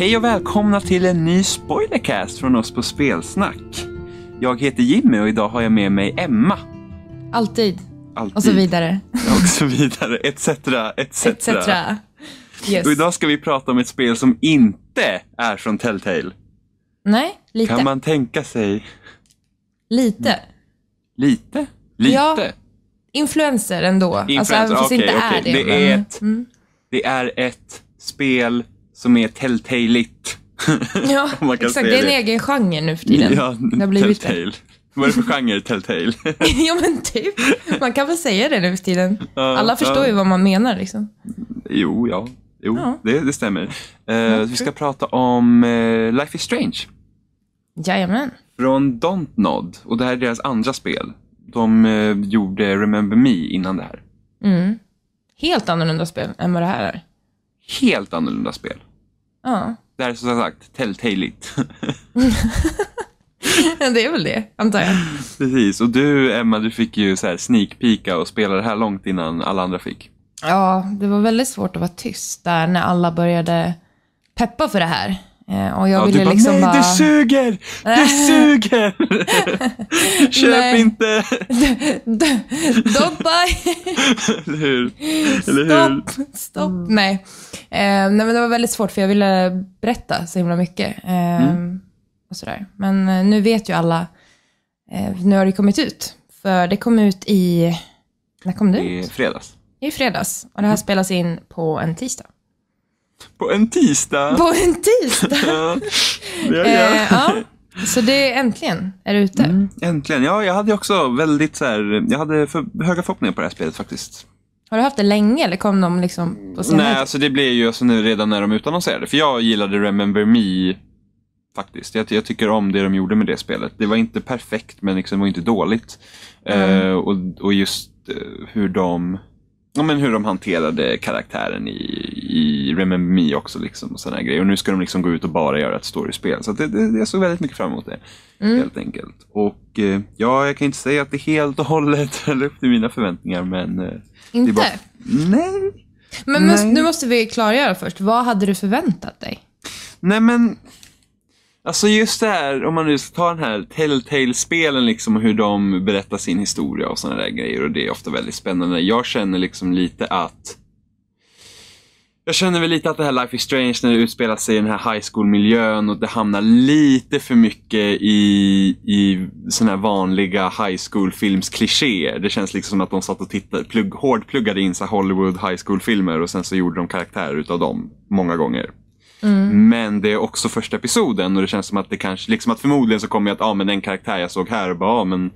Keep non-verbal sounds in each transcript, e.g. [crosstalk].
Hej och välkomna till en ny spoilercast från oss på Spelsnack. Jag heter Jimmy och idag har jag med mig Emma. Alltid. Alltid. Och så vidare. Och så vidare, etc. etc. etc. Yes. Och idag ska vi prata om ett spel som inte är från Telltale. Nej, lite. Kan man tänka sig? Lite. Lite? Lite? Ja, influencer ändå. Alltså, influencer, alltså, även okay, fast det är men... ett, mm. det är ett spel som är telltale-igt. Ja, [laughs] exakt. Det är en egen genre nu för tiden. Ja, det har blivit telltale. Vad är det för genre, telltale? [laughs] ja, men typ. Man kan väl säga det nu för tiden. Alla förstår ju vad man menar liksom. Jo, ja. Jo, ja. Det, det, stämmer. Uh, vi ska prata om uh, Life is Strange. Jajamän. Från Dontnod. Och det här är deras andra spel. De uh, gjorde Remember Me innan det här. Mm. Helt annorlunda spel än vad det här är. Helt annorlunda spel. Ja. Det här är som sagt telltale [laughs] det är väl det, antar jag. Precis, och du Emma, du fick ju så här sneakpika och spela det här långt innan alla andra fick. Ja, det var väldigt svårt att vara tyst där när alla började peppa för det här. Eh, och jag ja, ville du bara, liksom nej bara... det suger! Det [laughs] suger! [laughs] Köp inte! [laughs] Don't buy! Eller hur? Eller hur? Stopp! Stopp! Mm. Nej. Eh, nej men det var väldigt svårt för jag ville berätta så himla mycket. Eh, mm. och sådär. Men eh, nu vet ju alla. Eh, nu har det kommit ut. För det kom ut i... När kom det ut? I fredags. I fredags. Och det här mm. spelas in på en tisdag. På en tisdag. På en tisdag? [laughs] ja, det eh, ja. Så det är äntligen är du ute. Mm, äntligen. Ja, jag hade också väldigt så här, jag hade för höga förhoppningar på det här spelet faktiskt. Har du haft det länge eller kom de liksom på senare? Nej, alltså det blev ju alltså nu redan när de utannonserade. För jag gillade Remember Me faktiskt. Jag, jag, tycker om det de gjorde med det spelet. Det var inte perfekt men liksom, det var inte dåligt. Mm. Uh, och, och just eh, hur de ja, men hur de hanterade karaktären i, i Remember Me också. Liksom, och såna grejer. Och nu ska de liksom gå ut och bara göra ett storyspel. Så det, det, jag såg väldigt mycket fram emot det. Mm. Helt enkelt. Och eh, ja, jag kan inte säga att det helt och hållet [laughs] höll upp till mina förväntningar. Men, eh, inte? Bara, nej. Men nej. nu måste vi klargöra först. Vad hade du förväntat dig? Nej men Alltså just det här, om man nu ska ta den här Telltale-spelen liksom hur de berättar sin historia och sådana där grejer. Och det är ofta väldigt spännande. Jag känner liksom lite att... Jag känner väl lite att det här Life is Strange när det utspelar sig i den här high school-miljön och det hamnar lite för mycket i, i såna här vanliga high school films klichéer Det känns liksom som att de satt och tittade, plugg, hårdpluggade in så Hollywood high school-filmer och sen så gjorde de karaktärer utav dem många gånger. Mm. Men det är också första episoden och det känns som att det kanske, liksom att förmodligen så kommer jag att, ja ah, men den karaktär jag såg här, bara, ah, men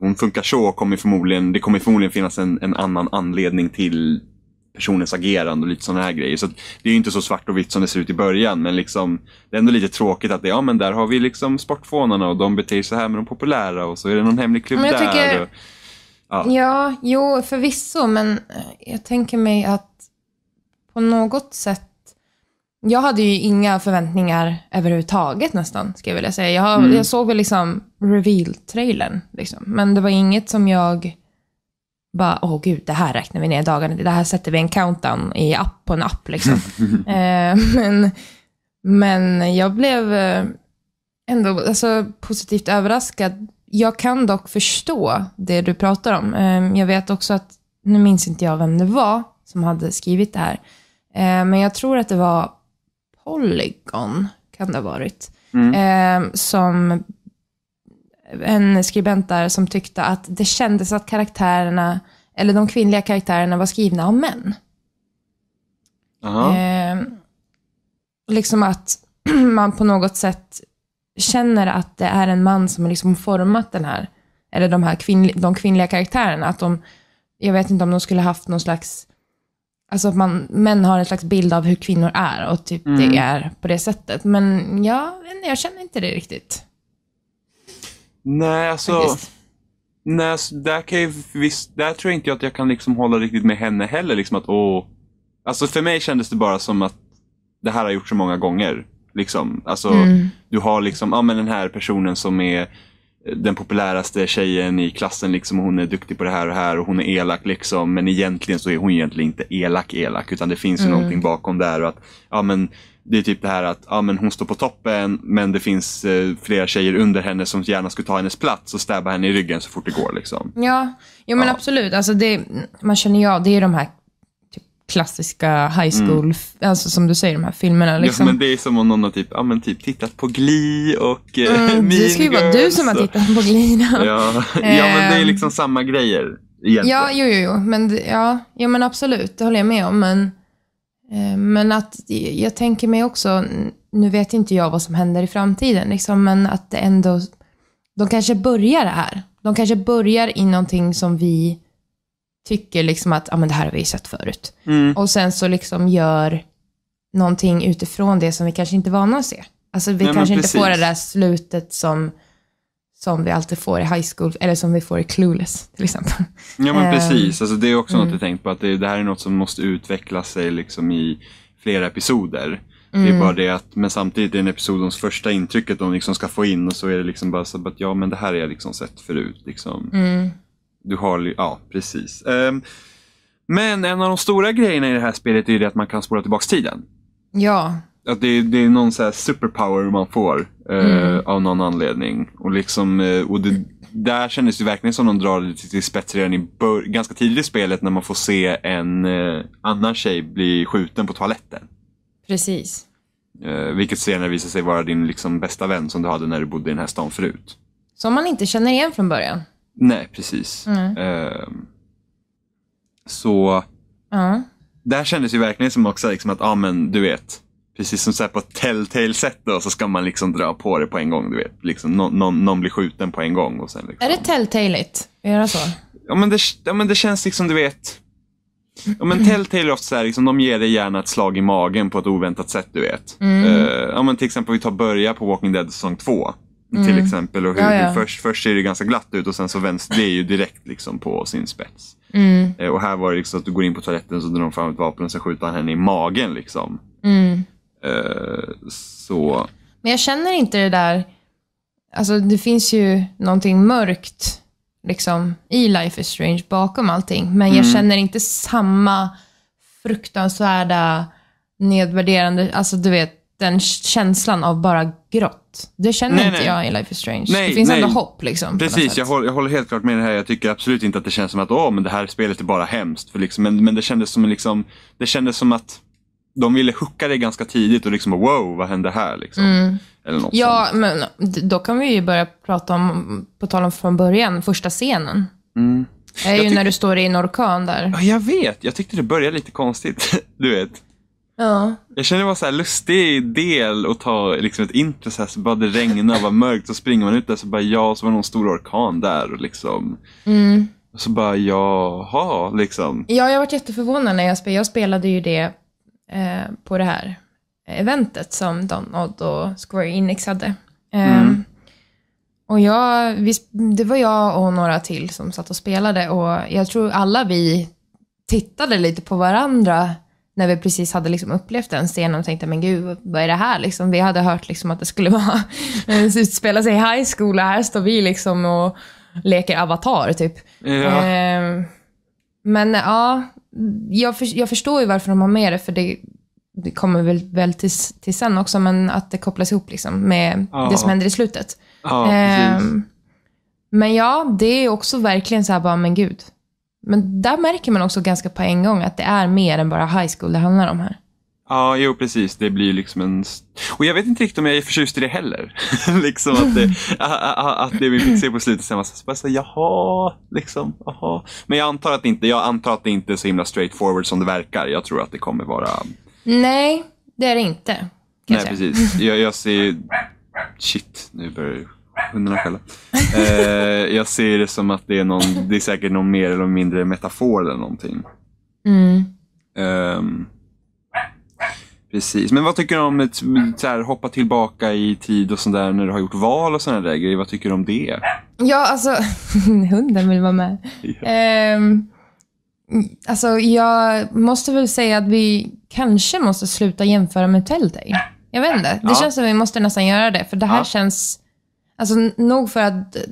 hon funkar så, kommer förmodligen, det kommer förmodligen finnas en, en annan anledning till personens agerande och lite sådana här grejer. Så Det är inte så svart och vitt som det ser ut i början men liksom, det är ändå lite tråkigt att det, ja men där har vi liksom sportfånarna och de beter sig så här med de populära och så är det någon hemlig klubb där. Tycker... Och, ja. ja, jo förvisso men jag tänker mig att på något sätt jag hade ju inga förväntningar överhuvudtaget nästan, ska jag vilja säga. Jag, mm. jag såg väl liksom reveal-trailern, liksom. men det var inget som jag bara, åh gud, det här räknar vi ner dagarna det här sätter vi en countdown i app på en app. Liksom. [laughs] Mm. eh, men, men jag blev eh, ändå alltså, positivt överraskad. Jag kan dock förstå det du pratar om. Eh, jag vet också att, nu minns inte jag vem det var som hade skrivit det här, eh, men jag tror att det var Polygon, kan det ha varit, mm. eh, som en skribent där som tyckte att det kändes att karaktärerna, eller de kvinnliga karaktärerna var skrivna av män. Eh, liksom att [clears throat] man på något sätt känner att det är en man som har liksom format den här, eller de här kvinn, de kvinnliga karaktärerna. Att de, jag vet inte om de skulle haft någon slags Alltså att man, män har en slags bild av hur kvinnor är och typ mm. det är på det sättet. Men ja, jag känner inte det riktigt. Nej, alltså. Nej, alltså, där, kan jag, visst, där tror jag inte att jag kan liksom hålla riktigt med henne heller. Liksom att, åh, alltså för mig kändes det bara som att det här har gjorts så många gånger. Liksom. Alltså, mm. Du har liksom, ja, men den här personen som är den populäraste tjejen i klassen. Liksom, hon är duktig på det här och det här och hon är elak. Liksom. Men egentligen så är hon egentligen inte elak-elak utan det finns ju mm. någonting bakom där. Och att, ja, men, det är typ det här att ja, men hon står på toppen men det finns eh, flera tjejer under henne som gärna skulle ta hennes plats och stäbba henne i ryggen så fort det går. Liksom. Ja, jo, men ja. absolut. Alltså det, man känner ju ja, det är de här klassiska high mm. school, mm. alltså som du säger, de här filmerna. Liksom. Ja, men det är som om någon har typ, ja, men typ tittat på Glee och eh, mm, Det ska ju vara du som har tittat på Glee. Ja. ja, men det är ehm. liksom samma grejer. Egentligen. Ja, jo, jo, jo. Men, ja, ja, men absolut, det håller jag med om. Men, eh, men att jag tänker mig också, nu vet inte jag vad som händer i framtiden, liksom, men att det ändå, de kanske börjar här. De kanske börjar i någonting som vi tycker liksom att ah, men det här har vi sett förut. Mm. Och sen så liksom gör någonting utifrån det som vi kanske inte är vana att se. Alltså vi Nej, kanske inte får det där slutet som, som vi alltid får i high school, eller som vi får i Clueless till exempel. Ja men ehm, precis, alltså, det är också mm. något jag tänkt på, att det, det, här är något som måste utveckla sig liksom i flera episoder. Mm. Det är mm. bara det att, men samtidigt är en episodens första intrycket de liksom ska få in och så är det liksom bara så att ja men det här har jag liksom sett förut. Liksom. Mm. Du har, ja precis. Um, men en av de stora grejerna i det här spelet är ju det att man kan spola tillbaka tiden. Ja. Att det, det är någon så superpower man får eh, mm. av någon anledning. Och, liksom, eh, och det, där kändes det verkligen som de drar det till, till spets redan i ganska tidigt i spelet när man får se en eh, annan tjej bli skjuten på toaletten. Precis. Eh, vilket senare visar sig vara din liksom, bästa vän som du hade när du bodde i den här stan förut. Som man inte känner igen från början. Nej, precis. Mm. Eh, så mm. där kändes ju verkligen som också liksom att, ja ah, men du vet, precis som så på Telltale-sätt då, så ska man liksom dra på det på en gång. Du vet. Liksom, någon, någon, någon blir skjuten på en gång. Och sen liksom... Är det Telltale-igt att göra så? Ja men, det, ja, men det känns liksom, du vet. Ja, men Telltale är ofta så här, liksom, de ger dig gärna ett slag i magen på ett oväntat sätt, du vet. Mm. Uh, ja, men till exempel, vi tar börja på Walking Dead säsong 2. Mm. Till exempel. Och hur, ja, ja. Hur först, först ser det ganska glatt ut och sen så vänds det ju direkt liksom på sin spets. Mm. Eh, och här var det liksom att du går in på toaletten så drar de fram ett vapen och så skjuter han henne i magen. Liksom. Mm. Eh, så... Men jag känner inte det där, alltså det finns ju någonting mörkt liksom, i Life is Strange bakom allting, men jag mm. känner inte samma fruktansvärda nedvärderande, alltså du vet den känslan av bara grått. Det känner nej, inte nej. jag i Life is Strange. Nej, det finns nej. ändå hopp. Liksom, Precis, jag håller, jag håller, helt klart med det här. Jag tycker absolut inte att det känns som att Åh, men det här spelet är bara hemskt. För liksom, men, men det, kändes som, liksom, det kändes som att de ville hooka det ganska tidigt och liksom wow, vad händer här? Liksom. Mm. Eller något ja, sånt. men då kan vi ju börja prata om, på tal om från början, första scenen. Mm. Det är jag ju när du står i en orkan där. Ja, jag vet. Jag tyckte det började lite konstigt. [laughs] Du vet. Ja. Jag känner det var en lustig del att ta liksom ett intro så, här, så bara det regnar och var mörkt så springer man ut där så bara ja, så var det någon stor orkan där och liksom. Mm. så bara jaha, liksom. Ja, jag varit jätteförvånad när jag spelade. Jag spelade ju det eh, på det här eventet som Donald och Square Enix hade. Eh, mm. Och jag, vi, det var jag och några till som satt och spelade och jag tror alla vi tittade lite på varandra när vi precis hade liksom upplevt den scenen och tänkte, men gud, vad är det här? Liksom, vi hade hört liksom att det skulle vara, [laughs] eh, utspela sig i high school och här står vi liksom och leker avatar, typ. Ja. Eh, men ja, jag, för, jag förstår ju varför de har med det, för det, det kommer väl, väl till, till, sen också, men att det kopplas ihop liksom med ja. det som händer i slutet. Ja, eh, men ja, det är också verkligen så här bara, men gud, men där märker man också ganska på en gång att det är mer än bara high school det handlar om här. Ja, jo precis. Det blir liksom en... Och jag vet inte riktigt om jag är förtjust i det heller. [laughs] liksom att det, att det vi fick se på slutet sen var så bara så, jaha, liksom, aha. Men jag antar, att det inte, jag antar att det inte är så himla straight forward som det verkar. Jag tror att det kommer vara... Nej, det är det inte. Nej, precis. Jag, jag ser... Shit, nu börjar hundarna själva. Eh, jag ser det som att det är, någon, det är säkert någon mer eller mindre metafor eller någonting. Mm. Um, precis, men vad tycker du om att så här, hoppa tillbaka i tid och sånt där när du har gjort val och sådana grejer? Vad tycker du om det? Ja, alltså [laughs] hunden vill vara med. Yeah. Um, alltså jag måste väl säga att vi kanske måste sluta jämföra med Telltale. Jag vet inte. Det ja. känns som att vi måste nästan göra det, för det här ja. känns Alltså nog för att eh,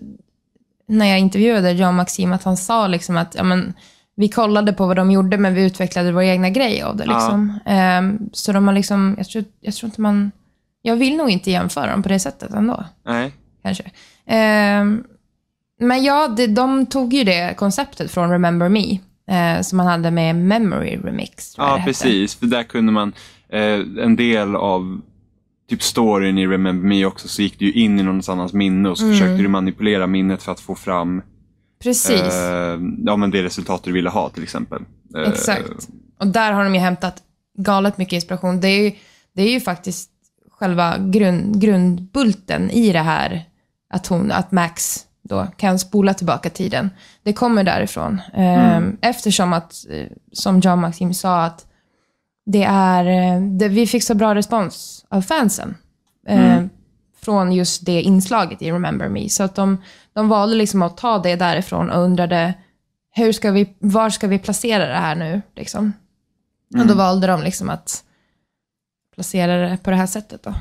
när jag intervjuade John Maxim att han sa liksom att ja, men, vi kollade på vad de gjorde, men vi utvecklade vår egna grej av det. Liksom. Ja. Um, ehm, så de har liksom, jag tror, jag tror inte man... Jag vill nog inte jämföra dem på det sättet ändå. Nej. Kanske. Um, men ja, det, de tog ju det konceptet från Remember Me, uh, som man hade med Memory Remix. ja, precis. För där kunde man, uh, en del av typ storyn i Remember Me också så gick du ju in i någon annans minne och så mm. försökte du manipulera minnet för att få fram Precis. Eh, ja, men det resultat du ville ha till exempel. Eh, Exakt. Och där har de ju hämtat galet mycket inspiration. Det är ju, det är ju faktiskt själva grund, grundbulten i det här att, hon, att Max då kan spola tillbaka tiden. Det kommer därifrån. Ehm, mm. Eftersom att, eh, som John Maxim sa, att det är, eh, det, vi fick så bra respons av fansen. Eh, mm. Eh, från just det inslaget i Remember Me. Så att de, de valde liksom att ta det därifrån och undrade, hur ska vi, var ska vi placera det här nu? Liksom. Mm. Och då mm. valde de liksom att placera det på det här sättet. Då.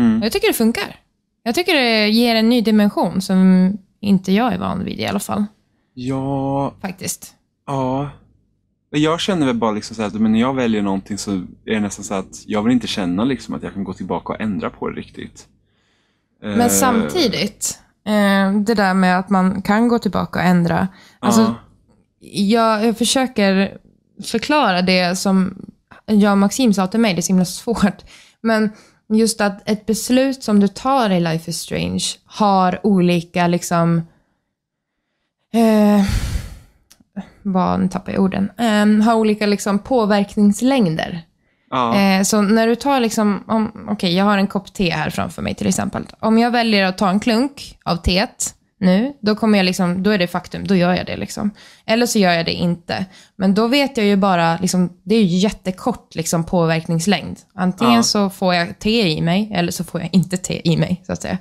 Mm. Jag tycker det funkar. Jag tycker det ger en ny dimension som inte jag är van vid i alla fall. Ja. Faktiskt. Ja. Jag känner väl bara liksom så att när jag väljer någonting så är det nästan så att jag vill inte känna liksom att jag kan gå tillbaka och ändra på det riktigt. Men eh. samtidigt, eh, det där med att man kan gå tillbaka och ändra. Alltså, jag, jag försöker förklara det som jag och Maxim sa till mig, det är så himla svårt. Men just att ett beslut som du tar i Life is Strange har olika liksom eh, vad, nu tappar jag orden, um, ehm, har olika liksom, påverkningslängder. Ja. Eh, så när du tar, liksom, okej okay, jag har en kopp te här framför mig till exempel. Om jag väljer att ta en klunk av teet nu, då, kommer jag liksom, då är det faktum, då gör jag det. Liksom. Eller så gör jag det inte. Men då vet jag ju bara, liksom, det är ju jättekort liksom, påverkningslängd. Antingen ja. så får jag te i mig, eller så får jag inte te i mig. Så att säga.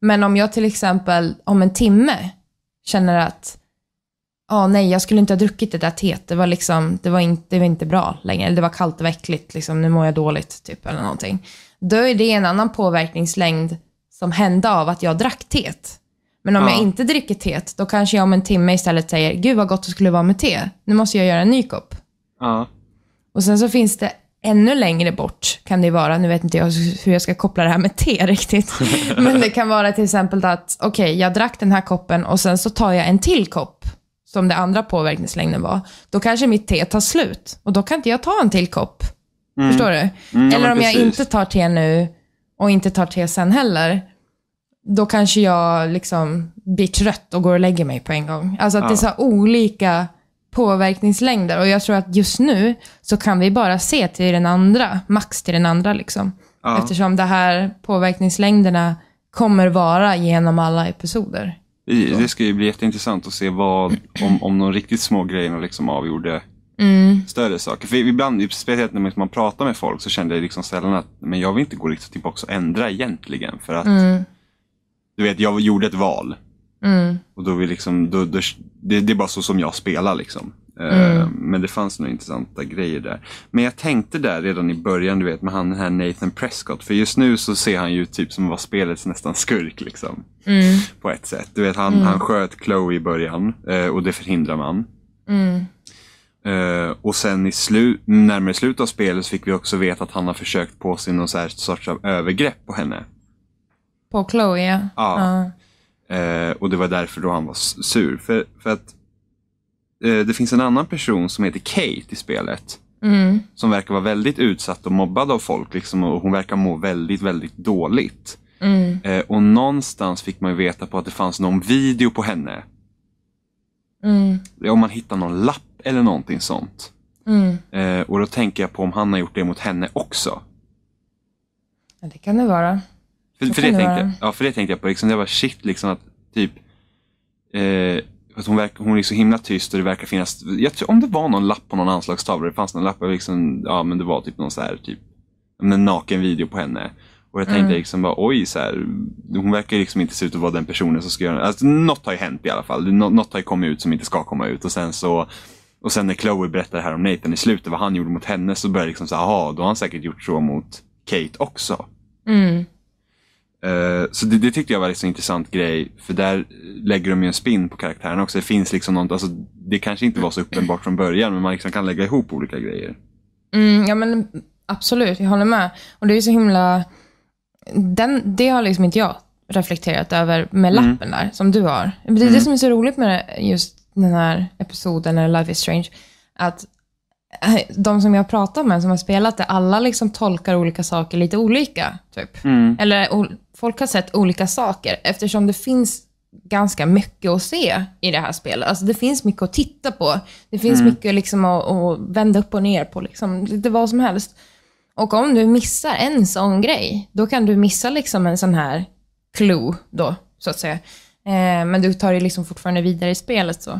Men om jag till exempel om en timme känner att ja ah, nej, jag skulle inte ha druckit det där teet. Det var, liksom, det var, inte, det var inte bra längre. det var kallt, och äckligt, liksom, nu mår jag dåligt, typ, eller någonting. Då är det en annan påverkningslängd som hände av att jag drack teet. Men om ja. jag inte dricker teet, då kanske jag om en timme istället säger, gud vad gott det skulle vara med te. Nu måste jag göra en ny kopp. Ja. Och sen så finns det ännu längre bort kan det vara, nu vet inte jag hur jag ska koppla det här med te [laughs] riktigt, [laughs] men det kan vara till exempel att, okej, okay, jag drack den här koppen och sen så tar jag en till kopp som det andra påverkningslängden var, då kanske mitt te tar slut och då kan inte jag ta en till kopp. Mm. Förstår du? Mm, Eller ja, om precis. jag inte tar te nu och inte tar te sen heller, då kanske jag liksom blir trött och går och lägger mig på en gång. Alltså att ja. det är så olika påverkningslängder och jag tror att just nu så kan vi bara se till den andra, max till den andra. Liksom. Ja. Eftersom de här påverkningslängderna kommer vara genom alla episoder det ska ju bli jätteintressant att se vad, om, om de riktigt små grejerna liksom avgjorde mm. större saker. För ibland, speciellt när man pratar med folk så kände jag liksom sällan att men jag vill inte gå riktigt tillbaka och ändra egentligen. För att mm. du vet, jag gjorde ett val. Mm. Och då, vi liksom, då, då det, det, är bara så som jag spelar liksom. Eh, mm. Men det fanns några intressanta grejer där. Men jag tänkte där redan i början, du vet, med han den här Nathan Prescott. För just nu så ser han ju typ som var spelets nästan skurk liksom. Mm. På ett sätt. Du vet, han, mm. han sköt Chloe i början eh, och det förhindrar man. Uh, och sen i slu närmare slutet av spelet så fick vi också veta att han har försökt på sig någon sorts av övergrepp på henne. På Chloe, ja. ja. Uh. Uh, och det var därför då han var sur. För, för att Eh, det finns en annan person som heter Kate i spelet. Mm. Som verkar vara väldigt utsatt och mobbad av folk. Liksom, och hon verkar må väldigt, väldigt dåligt. Mm. Eh, och någonstans fick man veta på att det fanns någon video på henne. Mm. Om man hittar någon lapp eller någonting sånt. Mm. Eh, och då tänker jag på om han har gjort det mot henne också. Ja, det kan det vara. För, för, det, det, tänkte, vara. Jag, ja, för det tänkte jag på. Liksom, det var shit liksom att typ eh, Alltså hon, verkar, hon är så himla tyst och det verkar finnas, jag tror, om det var någon lapp på någon anslagstavla, det fanns någon lapp, liksom, ja men det var typ någon så här, typ, en naken video på henne. Och jag tänkte mm. liksom bara oj, så här, hon verkar liksom inte se ut att vara den personen som ska göra alltså, Något har ju hänt i alla fall. Nå något har ju kommit ut som inte ska komma ut. Och sen så och sen när Chloe berättar det här om Nathan i slutet, vad han gjorde mot henne, så börjar jag liksom så aha, då har han säkert gjort så mot Kate också. Mm. Eh, så det, det, tyckte jag var liksom en intressant grej, för där lägger de ju en spin på karaktären också. Det finns liksom något, alltså, det kanske inte var så uppenbart från början, men man liksom kan lägga ihop olika grejer. Mm, ja men absolut, jag håller med. Och det är så himla, den, det har liksom inte jag reflekterat över med mm. lappen mm. där, som du har. Det är mm. det som är så roligt med just den här episoden, eller Life is Strange, att eh, de som jag pratar med som har spelat det, alla liksom tolkar olika saker lite olika. Typ. Mm. Eller folk har sett olika saker eftersom det finns ganska mycket att se i det här spelet. Alltså det finns mycket att titta på. Det finns mm. mycket liksom att, att, vända upp och ner på, liksom, lite vad som helst. Och om du missar en sån grej, då kan du missa liksom en sån här clue då, så att säga. Eh, men du tar ju liksom fortfarande vidare i spelet. så.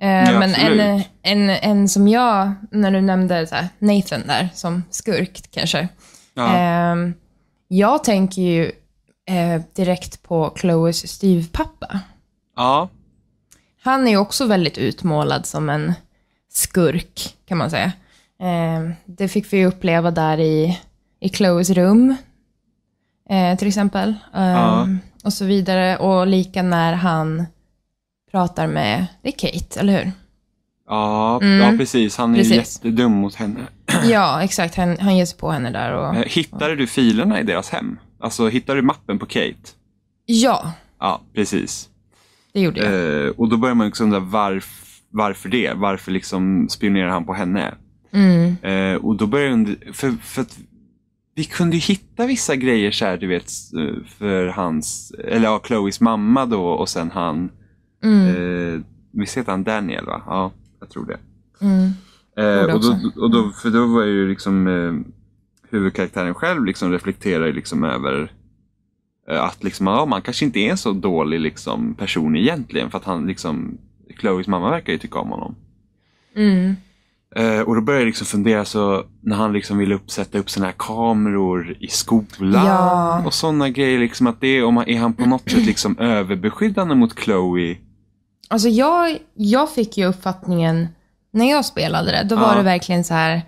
Eh, ja, men en, en, en som jag, när du nämnde här, Nathan där, som skurk kanske. Ja. Eh, jag tänker ju eh, direkt på Chloes styvpappa. Ja. Han är också väldigt utmålad som en skurk, kan man säga. Eh, det fick vi uppleva där i, i Chloes rum, eh, till exempel. Ja. Ehm, och så vidare. Och lika när han pratar med, det är Kate, eller hur? Ja, mm. ja precis. Han är precis. jättedum mot henne. [clears throat] Ja, exakt. Han, han ger sig på henne där. Och, eh, Hittade och... du filerna i deras hem? Alltså hittar du mappen på Kate? Ja. Ja, precis. Det gjorde jag. Eh, och då börjar man liksom undra varf, varför det? Varför liksom spionerar han på henne? Mm. Eh, och då börjar jag för, för att vi kunde ju hitta vissa grejer så här, du vet, för hans, eller ja, Chloes mamma då och sen han, mm. eh, visst heter han Daniel va? Ja, jag tror det. Mm. Eh, och, då, och, då, för då var ju liksom, eh, huvudkaraktären själv liksom reflekterar liksom över eh, att liksom, ja, man kanske inte är en så dålig liksom, person egentligen för att han liksom, Chloes mamma verkar ju tycka om honom. Mm. Eh, och då börjar jag liksom fundera, så när han liksom vill sätta upp sådana här kameror i skolan ja. och sådana grejer. Liksom att det, om han, är han på något sätt liksom överbeskyddande mot Chloe? Alltså jag, jag fick ju uppfattningen, när jag spelade det, då var det verkligen så här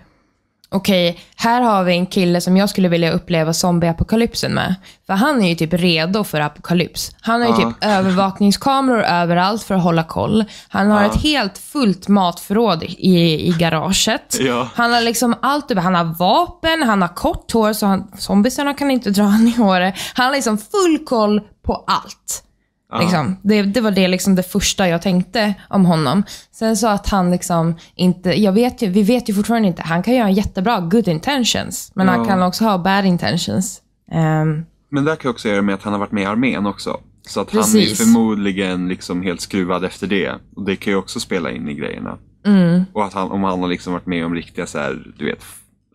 okej, okay, här har vi en kille som jag skulle vilja uppleva zombieapokalypsen med. För han är ju typ redo för apokalyps. Han har ju ja. typ övervakningskameror överallt för att hålla koll. Han har ja. ett helt fullt matförråd i, i garaget. Ja. Han har liksom allt över. Han har vapen, han har kort hår så han, zombiesarna kan inte dra honom i håret. Han har liksom full koll på allt. Ah. Liksom. Det, det, var det, liksom det första jag tänkte om honom. Sen så att han liksom inte, jag vet ju, vi vet ju fortfarande inte, han kan ju ha jättebra good intentions, men ja. han kan också ha bad intentions. Um, men det kan också göra med att han har varit med i armén också. Så att precis. han är förmodligen liksom helt skruvad efter det. Och Det kan ju också spela in i grejerna. Mm. Och att han, om han har liksom varit med om riktiga så här, du vet,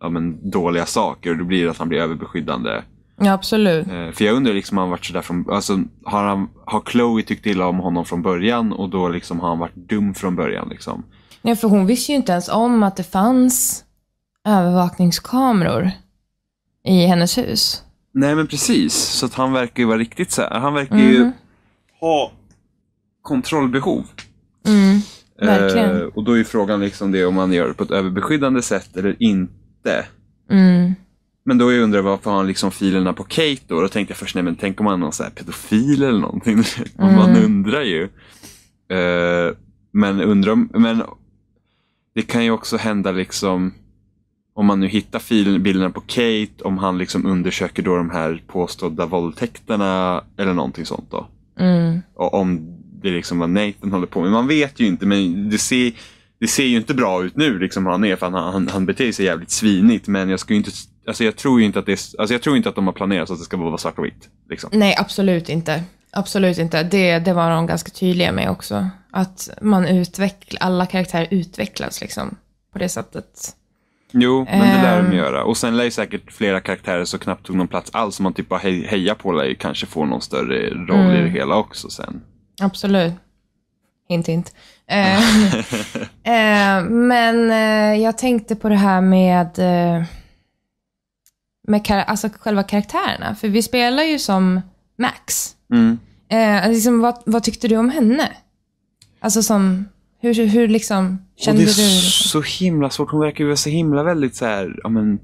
ja, men, dåliga saker, då blir det att han blir överbeskyddande. Ja, absolut. Eh, för jag undrar liksom, han varit sådär från, alltså, har, han, har Chloe tyckt illa om honom från början och då liksom har han varit dum från början? Liksom? Nej, för hon visste ju inte ens om att det fanns övervakningskameror i hennes hus. Nej, men precis. Så att han verkar ju vara riktigt så här. Han verkar mm. ju mhm. ha kontrollbehov. Mm, eh, verkligen. Eh, och då är frågan liksom det om han gör det på ett överbeskyddande sätt eller inte. Mm. Men då jag undrar varför han liksom filerna på Kate då? Då tänkte jag först, nej men tänk om han är någon så pedofil eller någonting. [laughs] Mm. Man undrar ju. Eh, men undrar men det kan ju också hända liksom om man nu hittar filen, bilderna på Kate, om han liksom undersöker då de här påstådda våldtäkterna eller någonting sånt då. Mm. Och om det liksom var Nathan håller på med. Man vet ju inte men det ser, det ser ju inte bra ut nu liksom han är för han, han, han beter sig jävligt svinigt men jag ska ju inte alltså jag tror inte att det är, alltså jag tror inte att de har planerat så att det ska vara svart och vitt. Liksom. Nej, absolut inte. Absolut inte. Det, det var de ganska tydliga med också. Att man utvecklar, alla karaktärer utvecklas liksom på det sättet. Jo, men det lär de ehm. göra. Och sen lär ju säkert flera karaktärer som knappt tog någon plats alls, som man typ bara hejar på, lär ju kanske få någon större roll mm. i det mm. hela också sen. Absolut. Hint, hint. [laughs] Ehm, ehm, eh, men jag tänkte på det här med eh, med kar alltså själva karaktärerna. För vi spelar ju som Max. Mm. Eh, alltså liksom, vad, vad, tyckte du om henne? Alltså som, hur, hur liksom kände du? Det är du, liksom? så himla svårt. Hon verkar ju vara så himla väldigt så här, ja men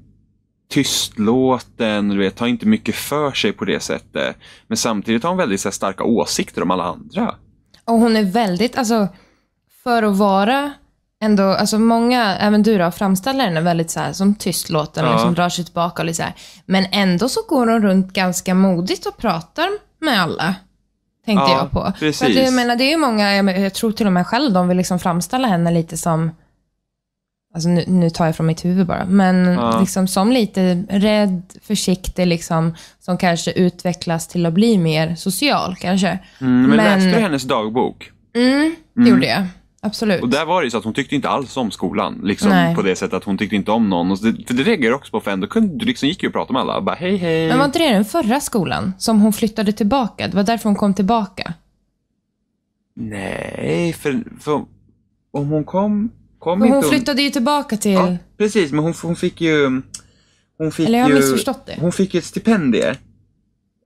tystlåten, du vet, har inte mycket för sig på det sättet. Men samtidigt har hon väldigt så här, starka åsikter om alla andra. Och hon är väldigt, alltså för att vara ändå, alltså många, även du då, framställer henne väldigt så här, som tystlåten, ja. liksom drar sig tillbaka och lite så här. Men ändå så går hon runt ganska modigt och pratar med alla. Tänkte ja, jag på. Precis. För att, jag menar, det är ju många, jag tror till och med själv de vill liksom framställa henne lite som, alltså nu, nu tar jag från mitt huvud bara, men ja. liksom som lite rädd, försiktig, liksom, som kanske utvecklas till att bli mer social kanske. Mm, men, men läste du hennes dagbok? Mm, det mm. gjorde jag. Absolut. Och där var det ju så att hon tyckte inte alls om skolan. Liksom, på det sättet att hon tyckte inte om någon. Och det, för det reagerade jag också på, för ändå kunde, du liksom gick ju och pratade med alla. Och bara, hej, hej. Men var inte det den förra skolan som hon flyttade tillbaka? Det var därför hon kom tillbaka. Nej, för, för om hon kom... kom för inte hon flyttade ju tillbaka till... Ja, precis, men hon, hon fick ju... Hon fick Eller jag har ju, missförstått det. Hon fick ju ett stipendium.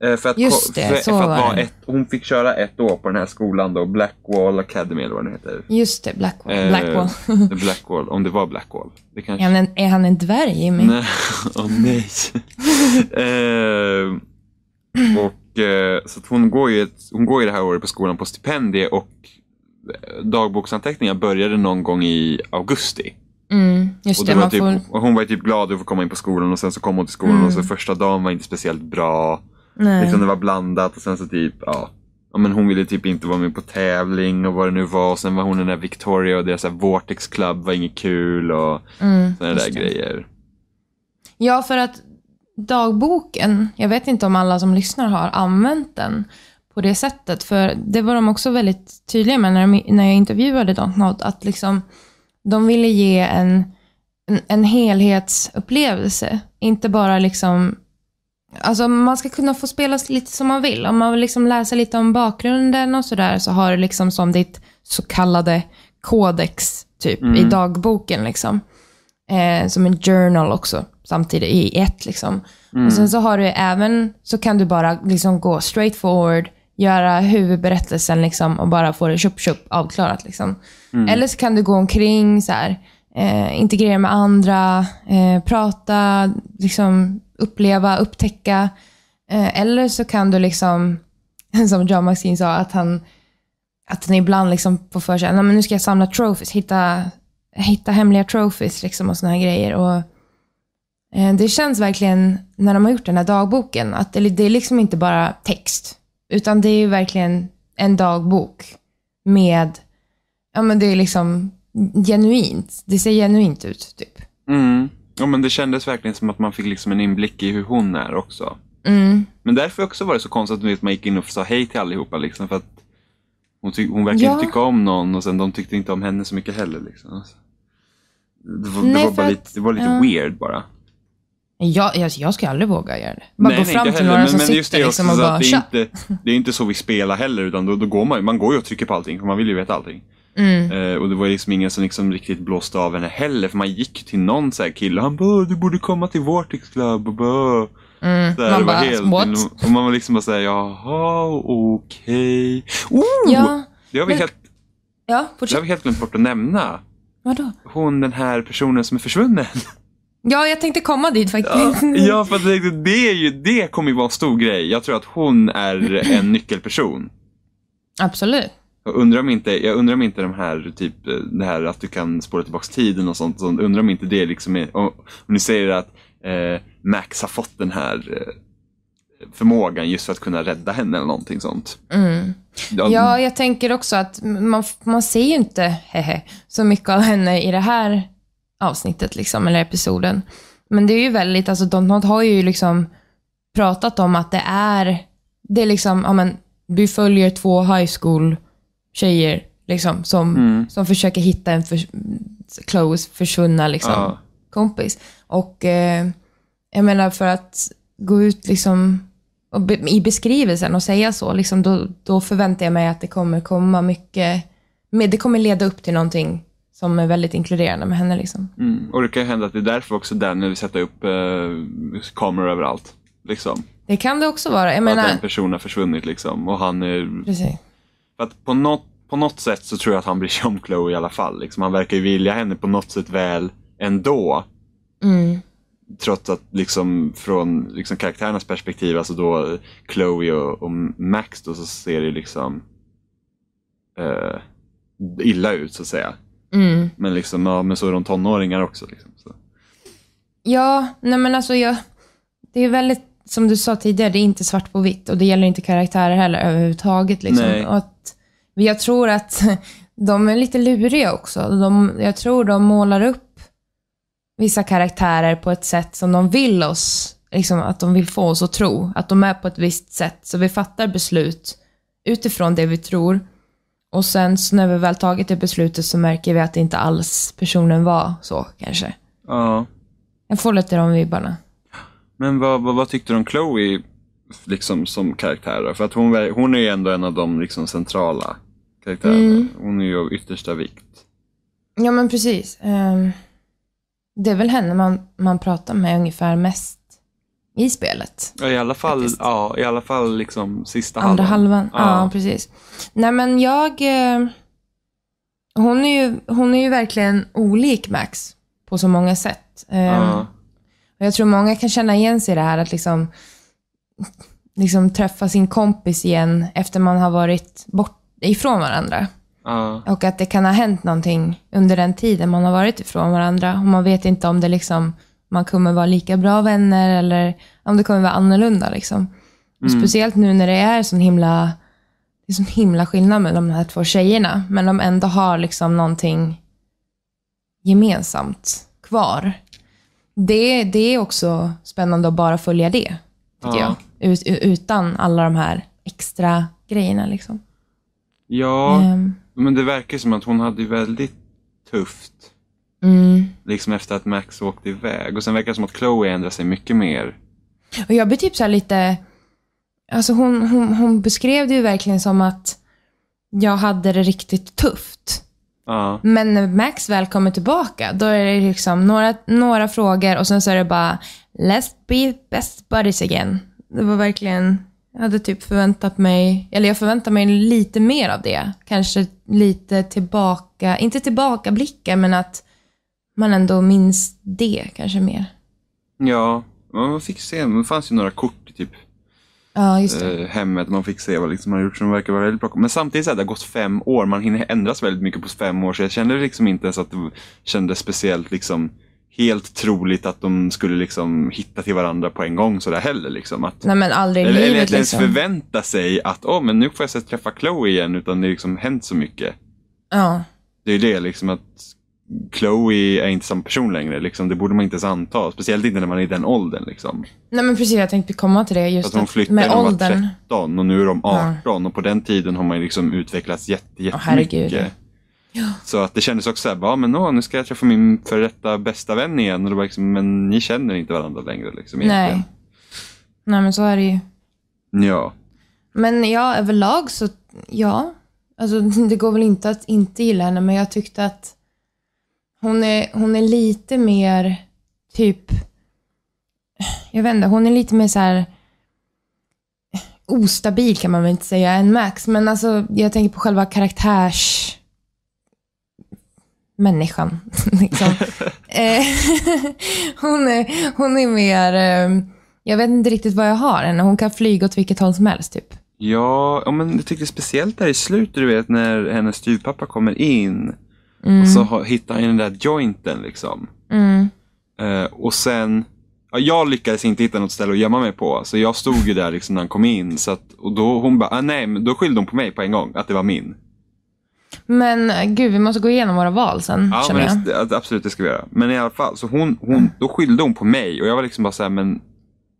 Eh, för att, Just det, för, så för att var det. Ett, hon fick köra ett år på den här skolan då, Blackwall Academy eller vad den heter. Just det, Blackwall. Eh, Blackwall. [laughs] Blackwall, om det var Blackwall. Det kanske... är, han en, är han en dvärg, Jimmy? Nej, oh, [laughs] nej. [laughs] eh, och, eh, så hon, går ju ett, hon går ju det här året på skolan på stipendie och eh, dagboksanteckningar började någon gång i augusti. Mm, just det, var typ, får... Hon var typ glad över att få komma in på skolan och sen så kom hon till skolan mm. och så mm. första dagen var inte speciellt bra. Nej. Liksom det var blandat och sen så typ, ja. ja. men hon ville typ inte vara med på tävling och vad det nu var. Och sen var hon den där Victoria och deras Vortex Club var inget kul och mm, sådana där grejer. Ja, för att dagboken, jag vet inte om alla som lyssnar har använt den på det sättet. För det var de också väldigt tydliga med när, de, när jag intervjuade Dontnod, att liksom, de ville ge en, en, en helhetsupplevelse. Inte bara liksom Alltså man ska kunna få spela lite som man vill. Om man vill liksom läsa lite om bakgrunden och sådär så har du liksom som ditt så kallade kodex typ mm. i dagboken. Liksom. Eh, som en journal också, samtidigt i ett. Liksom. Mm. Och sen mm. så har du även, så kan du bara liksom gå straight forward, göra huvudberättelsen liksom, och bara få det tjup, tjup avklarat. Liksom. Mm. Eller så kan du gå omkring så här, eh, integrera med andra, eh, prata, liksom, uppleva, upptäcka. Eh, eller så kan du, liksom, [laughs] som John Maxine sa, att han, att han ibland liksom får för sig att nu ska jag samla trophies, hitta, hitta hemliga trophies liksom, och såna här grejer. Och, eh, det känns verkligen, när de har gjort den här dagboken, att det, det är liksom inte bara text, utan det är verkligen en dagbok med, ja men det är liksom genuint. Det ser genuint ut, typ. Mm. Ja, men det kändes verkligen som att man fick liksom en inblick i hur hon är också. Mm. Men därför också var det så konstigt att man gick in och sa hej till allihopa. Liksom, för att hon, ty- hon verkar ja. inte tycka om någon och sen de tyckte inte om henne så mycket heller. Liksom. Alltså, det, var, nej, det var bara att, lite, det var lite ja. weird bara. Jag, jag, jag skulle aldrig våga göra det. Bara nej, gå fram till några som men sitter just det, liksom, och bara det är, inte, det är inte så vi spelar heller. Utan då, då går man, man går ju och trycker på allting för man vill ju veta allting. Mm. Eh, och det var liksom ingen som liksom riktigt blåste av henne heller. För man gick till någon så här kille och han bara du borde komma till Vortex Club. Och bara, Mm, där, man bara, helt, what? Och man var liksom bara såhär, jaha, okej. Okay. Oh! ja, det har vi helt, ja, det har vi helt glömt bort att nämna. Vadå? Hon, den här personen som är försvunnen. Ja, jag tänkte komma dit faktiskt. Ja, ja för tänkte, det, är ju, det kommer ju vara en stor grej. Jag tror att hon är en [laughs] nyckelperson. Absolut. Jag undrar om inte, jag undrar om inte de här, typ, eh, det här att du kan spåra tillbaka tiden och sånt, sånt undrar om inte det liksom är, eh, om, ni säger att eh, Max har fått den här eh, förmågan just för att kunna rädda henne eller någonting sånt. Mm. Ja, jag tänker också att man, man ser ju inte hehe, så mycket av henne i det här avsnittet, liksom, eller episoden. Men det är ju väldigt, alltså Donald har ju liksom pratat om att det är, det är liksom, ja men, du följer två high school tjejer liksom, som, mm. som försöker hitta en för, Chloes försvunna liksom, ja. kompis. Och eh, jag menar för att gå ut liksom, be, i beskrivelsen och säga så, liksom, då, då förväntar jag mig att det kommer komma mycket, det kommer leda upp till någonting som är väldigt inkluderande med henne. Liksom. Mm. Och det kan ju hända att det är därför också Daniel vill sätta upp eh, kameror överallt. Liksom. Det kan det också vara. Jag menar... Att en person har försvunnit liksom, och han är Precis. För att på något, på något sätt så tror jag att han bryr sig om Chloe i alla fall. Liksom, han verkar ju vilja henne på något sätt väl ändå. Mm. Trots att liksom från liksom karaktärernas perspektiv, alltså då Chloe och, och Max då, så ser det liksom eh, illa ut så att säga. Mm. Men, liksom, ja, men så är de tonåringar också. Liksom, så. Ja, nej men alltså jag, det är väldigt som du sa tidigare, det är inte svart på vitt och det gäller inte karaktärer heller överhuvudtaget. Liksom. Och att, jag tror att [laughs] de är lite luriga också. De, jag tror de målar upp vissa karaktärer på ett sätt som de vill oss, liksom, att de vill få oss att tro. Att de är på ett visst sätt, så vi fattar beslut utifrån det vi tror. Och sen så när vi väl tagit det beslutet så märker vi att inte alls personen var så kanske. Ja. Jag får lite de vibbarna. Men vad, vad, vad tyckte du om Chloe liksom, som karaktär? Då? För att hon, hon är ju ändå en av de liksom, centrala karaktärerna. Mm. Hon är ju av yttersta vikt. Ja, men precis. Um, det är väl henne man, man pratar med ungefär mest i spelet. Ja, i alla fall, ja, i alla fall liksom sista halvan. Andra halvan, ja. ja. precis. Nej men jag... Eh, hon, är ju, hon är ju verkligen olik Max på så många sätt. Eh, ja. Och jag tror många kan känna igen sig i det här att liksom, liksom träffa sin kompis igen efter man har varit bort, ifrån varandra. Uh. Och att det kan ha hänt någonting under den tiden man har varit ifrån varandra. Och man vet inte om det liksom, man kommer vara lika bra vänner eller om det kommer vara annorlunda. Liksom. Mm. Speciellt nu när det är sån himla, det är sån himla skillnad mellan de här två tjejerna, men de ändå har liksom någonting gemensamt kvar det, det är också spännande att bara följa det, tycker ja. jag. Ut, utan alla de här extra grejerna. Liksom. Ja, um. men det verkar som att hon hade väldigt tufft. Mm. Liksom efter att Max åkte iväg. Och sen verkar det som att Chloe ändrar sig mycket mer. Och jag blir typ så lite... Alltså hon, hon, hon beskrev det ju verkligen som att jag hade det riktigt tufft. Men när Max väl kommer tillbaka, då är det liksom några, några frågor och sen så är det bara “Let's be best buddies again”. Det var verkligen, jag hade typ förväntat mig, eller jag förväntade mig lite mer av det. Kanske lite tillbaka, inte tillbakablickar, men att man ändå minns det kanske mer. Ja, man fick se, men det fanns ju några kort i typ Ja, just det. Eh, hemmet. Man fick se vad liksom han har gjort. Som verkar vara väldigt bra. Men samtidigt så här, det har gått fem år. Man hinner ändras väldigt mycket på fem år. Så jag kände liksom inte ens att det kändes speciellt liksom helt troligt att de skulle liksom hitta till varandra på en gång sådär heller. Liksom. Att, Nej men aldrig i livet. Eller att ens liksom. förvänta sig att oh, men nu får jag träffa Chloe igen. Utan det har liksom hänt så mycket. Ja. Det är det liksom att Chloe är inte samma person längre. Liksom. Det borde man inte ens anta. Speciellt inte när man är i den åldern. Liksom. Nej men precis, jag tänkte komma till det. Just att de flyttade när de var 13 och nu är de 18. Ja. Och på den tiden har man liksom utvecklats jätte, jättemycket. Oh, ja. Så att det kändes också såhär, ja ah, men åh, nu ska jag träffa min före detta bästa vän igen. Och det var liksom, men ni känner inte varandra längre. Liksom, Nej. Nej men så är det ju. Ja. Men ja, överlag så, ja. Alltså, [laughs] det går väl inte att inte gilla henne, men jag tyckte att hon är, hon är lite mer typ, jag vet inte, hon är lite mer så här ostabil kan man väl inte säga än Max, men alltså jag tänker på själva karaktärs människan. [laughs] Liksom. [laughs] Eh, [laughs] hon, är, hon är mer, eh, jag vet inte riktigt vad jag har henne. Hon kan flyga åt vilket håll som helst typ. Ja, men jag tycker speciellt där i slutet, du vet när hennes styvpappa kommer in Mm. Och så mm. hittar han den där jointen liksom. Mm. Uh, och sen, ja, jag lyckades inte hitta något ställe att gömma mig på. Så jag stod ju där liksom när han kom in. Så att, och då hon bara, ah, nej, men då skyllde hon på mig på en gång, att det var min. Men eh, gud, vi måste gå igenom våra val sen. Ja, men Det, absolut det ska vi göra. Men i alla fall, så hon, hon, då skyllde hon på mig och jag var liksom bara såhär, men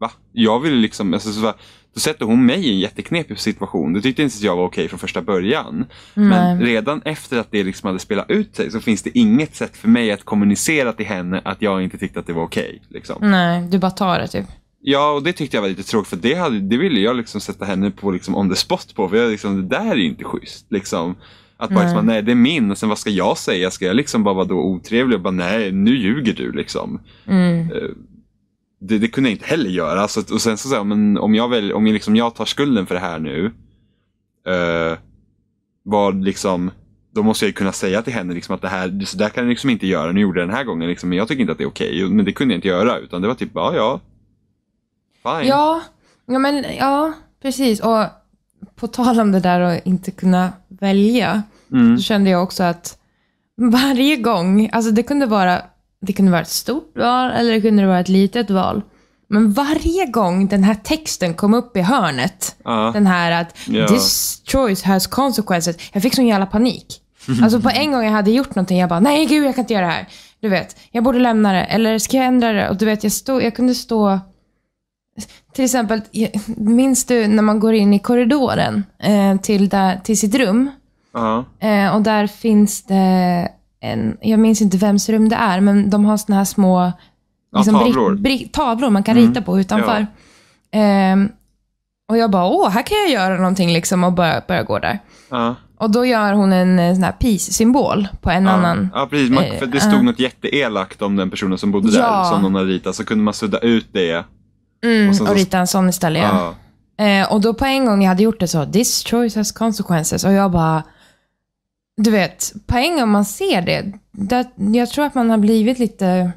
va? Jag ville liksom, alltså, så, så sätter hon mig i en jätteknepig situation. Det tyckte inte jag var okej från första början. Mm. Men redan efter att det liksom hade spelat ut sig så finns det inget sätt för mig att kommunicera till henne att jag inte tyckte att det var okej. Liksom. Nej, du bara tar det typ. Ja, och det tyckte jag var lite tråkigt för det, hade, det ville jag liksom sätta henne på liksom on the spot på. För jag liksom, det där är ju inte schysst. Liksom. Att bara, nej. Liksom, nej det är min och sen vad ska jag säga? Ska jag liksom bara vara då otrevlig och bara nej nu ljuger du liksom. Mm. Eh, det, det, kunde jag inte heller göra. Alltså, och sen så, så här, men om jag, väl, om jag, liksom, jag tar skulden för det här nu. Eh, vad liksom, då måste jag kunna säga till henne liksom, att det här, så där kan du liksom inte göra. Nu gjorde jag den här gången, liksom, men jag tycker inte att det är okej. Okay. Men det kunde jag inte göra, utan det var typ, ja ja. Fine. Ja, ja, men, ja precis. Och på tal om det där att inte kunna välja, mm. så kände jag också att varje gång, alltså det kunde vara det kunde vara ett stort val eller det kunde vara ett litet val. Men varje gång den här texten kom upp i hörnet, uh, den här att yeah. “this choice has consequences”, jag fick sån jävla panik. [laughs] Alltså på en gång jag hade gjort någonting, jag bara “nej gud, jag kan inte göra det här”. Du vet, jag borde lämna det, eller ska jag ändra det? Och du vet, jag, stod, jag kunde stå... Till exempel, minns du när man går in i korridoren eh, till, där, till sitt rum? Uh -huh. eh, och där finns det en, jag minns inte vems rum det är, men de har såna här små liksom, ja, tavlor. Brick, brick, tavlor man kan mm. rita på utanför. Ja. Ehm, och jag bara, åh, här kan jag göra någonting liksom och börja, börja gå där. Ja. Och då gör hon en eh, sån här peace-symbol på en ja. annan. Ja, precis. Man, eh, för det stod uh, något jätteelakt om den personen som bodde där, som någon hade ritat. Så kunde man sudda ut det. Mm, och, så, och rita en sån istället. Uh. och då på en gång jag hade gjort det så, this choice has consequences. Och jag bara, du vet, poäng om man ser det. Där, jag tror att man har blivit lite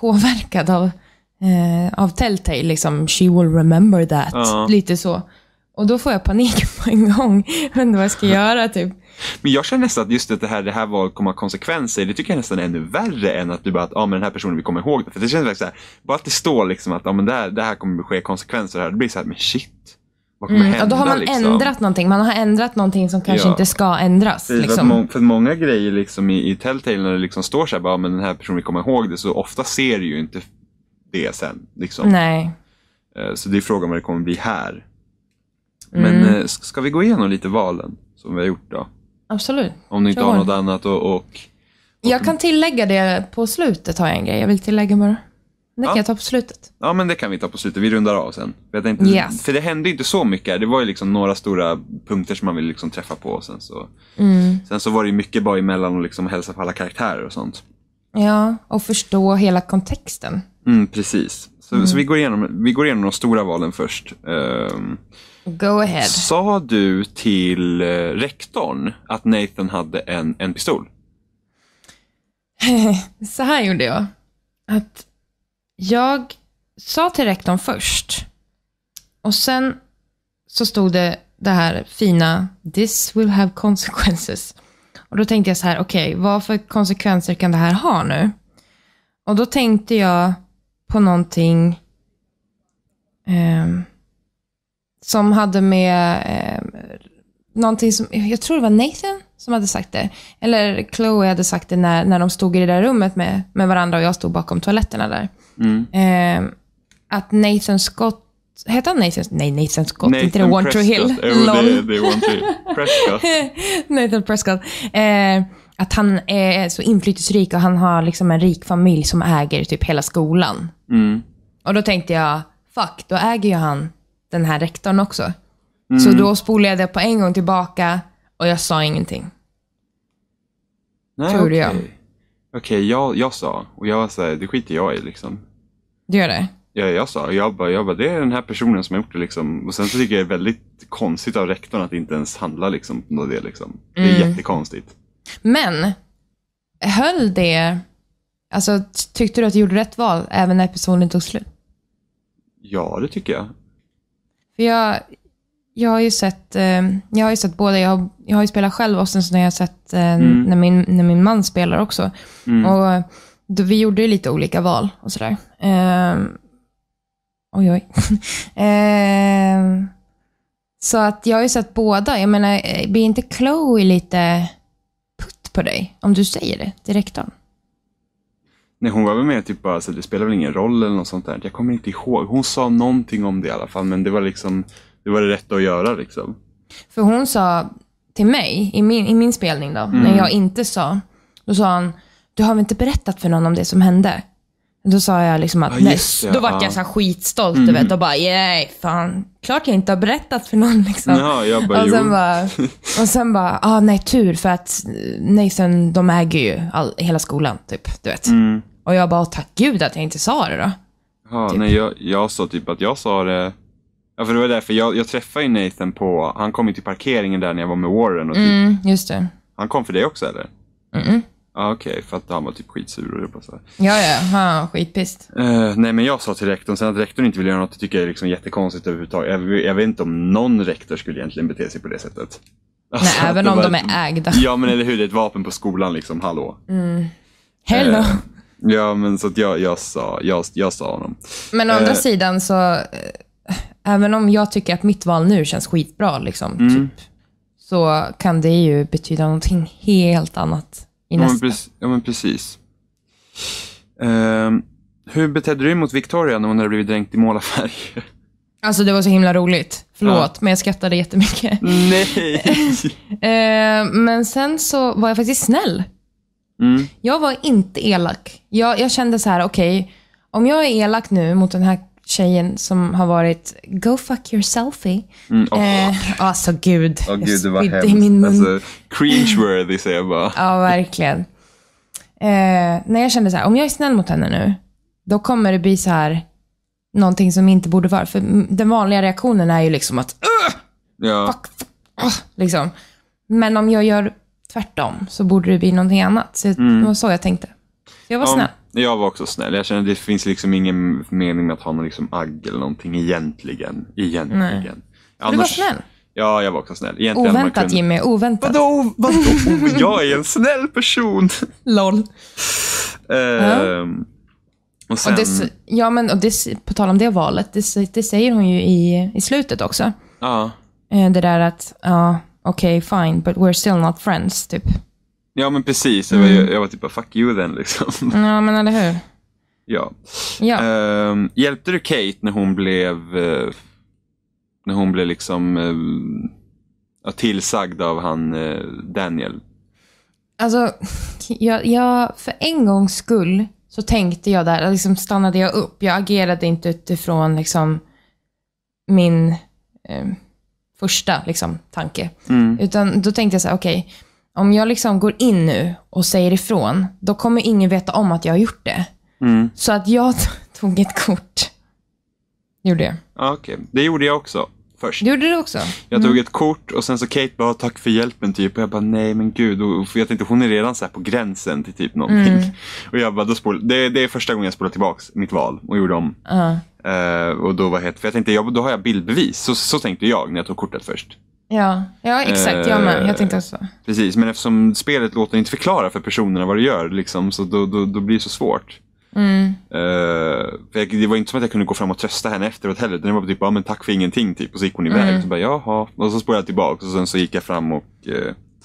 påverkad av, eh, av Telltale, liksom “She will remember that”, ja. lite så. Och då får jag panik [laughs] på en gång. Jag vet inte vad jag ska göra typ. Men jag känner nästan att just det här, det här valet kommer ha konsekvenser. Det tycker jag nästan är ännu värre än att du bara att ah, men den här personen vi kommer ihåg. För det känns verkligen så här, bara att det står liksom att ah, men det, här, det här kommer ske konsekvenser. Här. Det blir så här, men shit. Vad kommer mm. hända? Och då har man liksom? ändrat någonting. Man har ändrat någonting som kanske ja. inte ska ändras. Precis, liksom. må för många grejer liksom i, i Telltale när det liksom står så här, bara, men den här personen kommer ihåg det, så ofta ser du ju inte det sen. Liksom. Nej. Eh, så det är frågan vad det kommer bli här. Men mm. Eh, ska vi gå igenom lite valen som vi har gjort då? Absolut. Om ni inte Kör. har något annat och, och, och... Jag kan tillägga det på slutet har jag en grej jag vill tillägga bara. Det kan ja. jag ta på slutet. Ja, men det kan vi ta på slutet. Vi rundar av sen. För, tänkte, yes. för det hände inte så mycket. Det var ju liksom några stora punkter som man ville liksom träffa på. sen, så, mm. sen så var det mycket bara emellan och liksom hälsa på alla karaktärer och sånt. Ja, och förstå hela kontexten. Mm, precis. Så, mm. så, vi, går igenom, vi går igenom de stora valen först. Um, Go ahead. Sa du till eh, rektorn att Nathan hade en, en pistol? [laughs] så här gjorde jag. Att jag sa till rektorn först. Och sen så stod det det här fina, this will have consequences. Och då tänkte jag så här, okej, okay, vad för konsekvenser kan det här ha nu? Och då tänkte jag på någonting eh, som hade med eh, någonting som, jag tror det var Nathan som hade sagt det. Eller Chloe hade sagt det när, när de stod i det där rummet med, med varandra och jag stod bakom toaletterna där. Eh, att Nathan Scott Hette han Nathan? Nej, Nathan Scott. Nathan inte det One True Hill? Oh, det, det One True Prescott. [laughs] Nathan Prescott. Eh, att han är så inflytelserik och han har liksom en rik familj som äger typ hela skolan. Mm. Och då tänkte jag, fuck, då äger ju han den här rektorn också. Mm. Så då spolade jag det på en gång tillbaka och jag sa ingenting. Nej, Tror okay. jag. Okej, okay, jag, jag sa. Och jag var så här, det skiter jag i liksom. Du gör det? Ja, jag sa. Jag bara, jag bara, det är den här personen som har gjort det liksom. Och sen så tycker jag det är väldigt konstigt av rektorn att inte ens handla liksom på det liksom. Det är mm. jättekonstigt. Men, höll det, alltså tyckte du att du gjorde rätt val även när episoden tog slut? Ja, det tycker jag. För jag, jag har ju sett, eh, jag har ju sett båda. Jag har, jag har ju spelat själv och sen så har jag sett eh, mm. när, min, när min man spelar också. Mm. Och då, vi gjorde ju lite olika val och sådär. Eh, oj, oj. [laughs] eh, så att jag har ju sett båda. Jag menar, eh, blir inte Chloe lite putt på dig om du säger det direkt om? Nej, hon var väl med typ bara, alltså, det spelar väl ingen roll eller något sånt där. Jag kommer inte ihåg. Hon sa någonting om det i alla fall, men det var liksom det var det rätta att göra. Liksom. För hon sa till mig, i min, i min spelning då, mm. när jag inte sa, då sa han, du har väl inte berättat för någon om det som hände? Då sa jag liksom att, ah, nej, det, då ja. vart jag så skitstolt mm. du vet och bara, yeah. fan, klart jag inte har berättat för någon liksom. Ja, jag bara, och, sen bara, [laughs] och sen bara, ah, nej tur för att Nathan, de äger ju all, hela skolan typ, du vet. Mm. Och jag bara, tack gud att jag inte sa det då. Ja, typ. nej jag, jag sa typ att jag sa det Ja, för det var därför jag, jag träffade ju Nathan på, han kom ju till parkeringen där när jag var med Warren. Och typ, mm, just det. Han kom för dig också eller? Mm. -mm. Ah, Okej, okay, för att han var typ skitsur och så Ja, ja, han skitpist. Uh, nej, men jag sa till rektorn, sen att rektorn inte vill göra något, det tycker jag är liksom jättekonstigt överhuvudtaget. Jag, jag vet inte om någon rektor skulle egentligen bete sig på det sättet. Alltså, nej, även om de är ägda. Ja, men eller hur, det är ett vapen på skolan liksom, hallå. Mm. Hello. Uh, ja, men så att jag, jag, sa, jag, jag sa honom. Men å andra uh, sidan så även om jag tycker att mitt val nu känns skitbra, liksom, mm. typ, så kan det ju betyda någonting helt annat i ja, nästa. Men ja, men precis. Uh, hur betedde du dig mot Victoria när hon hade blivit dränkt i målarfärg? [laughs] Alltså det var så himla roligt. Förlåt, ja. men jag skrattade jättemycket. Nej! uh, [laughs] men sen så var jag faktiskt snäll. Mm. Jag var inte elak. Jag, jag kände så här, okej, okay, om jag är elak nu mot den här tjejen som har varit Go fuck your selfie. Mm, oh. eh, alltså gud. Oh, gud det var hemskt. I min mun. Alltså, cringeworthy säger jag bara. ja, verkligen. Eh, när jag kände så här, om jag är snäll mot henne nu, då kommer det bli så här någonting som inte borde vara. För den vanliga reaktionen är ju liksom att Ugh! ja. fuck, fuck oh! liksom. Men om jag gör tvärtom så borde det bli någonting annat. Så mm. Det var så jag tänkte. Jag var om, snäll. Jag var också snäll. Jag känner att det finns liksom ingen mening med att ha någon liksom agg eller någonting egentligen. Egentligen. Nej. Annars... Du var snäll. Ja, jag var också snäll. Egentligen oväntat kunde... Jimmy, oväntat. Vadå, vadå? jag är en snäll person. [laughs] LOL. uh, och sen... Och det, ja, men och det, på tal om det valet, det, det säger hon ju i, i slutet också. Ja. Uh. Det där att, ja, uh, okej, okay, fine, but we're still not friends, typ. Ja men precis, jag, var, mm. jag var typ bara fuck you then liksom. [laughs] Ja men eller hur. Ja. ja. Uh, hjälpte du Kate när hon blev, uh, när hon blev liksom uh, tillsagd av han eh, Daniel? Alltså, [laughs] jag, jag, för en gångs skull så tänkte jag där, liksom stannade jag upp. Jag agerade inte utifrån liksom min första liksom, tanke. Mm. Utan då tänkte jag så här, okej, okay, om jag liksom går in nu och säger ifrån, då kommer ingen veta om att jag har gjort det. Mm. Så att jag [laughs] tog ett kort. Gjorde jag. Ah, okay. Det gjorde jag också. Först. Det gjorde du också? Jag tog mm. ett kort och sen så Kate bara, tack för hjälpen typ. Och jag bara, nej men gud. Och jag tänkte, hon är redan så på gränsen till typ någonting. Mm. [laughs] Och jag bara, då spol, det, det, är första gången jag spolar tillbaka mitt val och gjorde om. Uh. Uh, och då var helt, för jag tänkte, ja, då har jag bildbevis. Så, så tänkte jag när jag tog kortet först. Ja, ja exakt. Jag med. Jag tänkte också. Eh, precis, men eftersom spelet låter inte förklara för personerna vad det gör, liksom, så då, då, då blir det så svårt. Mm. Uh, det var inte som att jag kunde gå fram och trösta henne efteråt heller. Det var typ, bara, men tack för ingenting. Typ. Och så gick hon iväg. Mm. Så bara, Jaha. Och så spårade jag tillbaka och sen så gick jag fram och uh,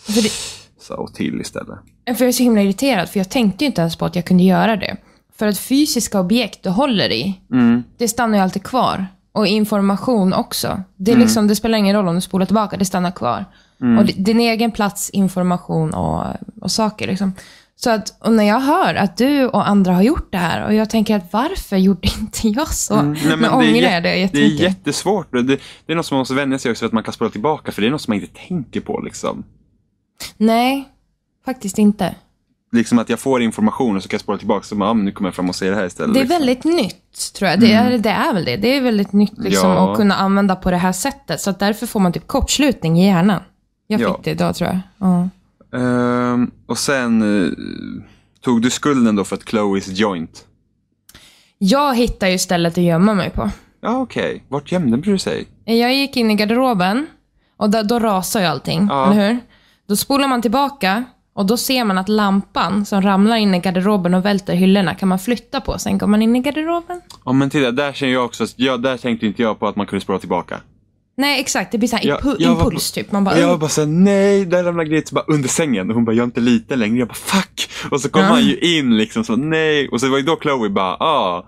det... sa till istället. För jag är så himla irriterad för jag tänkte inte ens på att jag kunde göra det. För att fysiska objekt du håller i, mm. det stannar ju alltid kvar. Och information också. Det, är mm. liksom, det spelar ingen roll om du spolar tillbaka, det stannar kvar. Mm. Och din egen plats, information och, och saker. Liksom. Så att, och när jag hör att du och andra har gjort det här och jag tänker att varför gjorde [laughs] inte jag så? Mm, nej, men nu ångrar jag det jättemycket. Det är jättesvårt. Det, det är något som man måste vänja sig också för att man kan spola tillbaka för det är något som man inte tänker på. Liksom. Nej, faktiskt inte liksom att jag får information och så kan jag spåra tillbaka. Så bara, ah, nu kommer jag fram och säger det här istället. Det är liksom. väldigt nytt, tror jag. Det mm. är, mm. det är väl det. Det är väldigt nytt liksom, ja. att kunna använda på det här sättet. Så därför får man typ kortslutning i hjärnan. Jag ja. fick det idag, tror jag. Uh. Um, och sen uh, tog du skulden då för att Chloes joint? Jag hittade ju stället att gömma mig på. Ja, okej. Okay. Vart gömde du sig? Jag gick in i garderoben och då, då rasar ju allting, ah. eller hur? Då spolar man tillbaka och då ser man att lampan som ramlar in i garderoben och välter hyllorna kan man flytta på. Sen går man in i garderoben. Ja men titta, där känner jag också, ja, där tänkte inte jag på att man kunde spola tillbaka. Nej exakt, det blir såhär jag, impu jag var, impuls typ. Man bara, jag var bara såhär, nej, där ramlar Grete bara under sängen. Och hon bara, jag är inte liten längre. Jag bara, fuck! Och så kom mm. han ju in liksom, så nej. Och så var ju då Chloe bara, ah.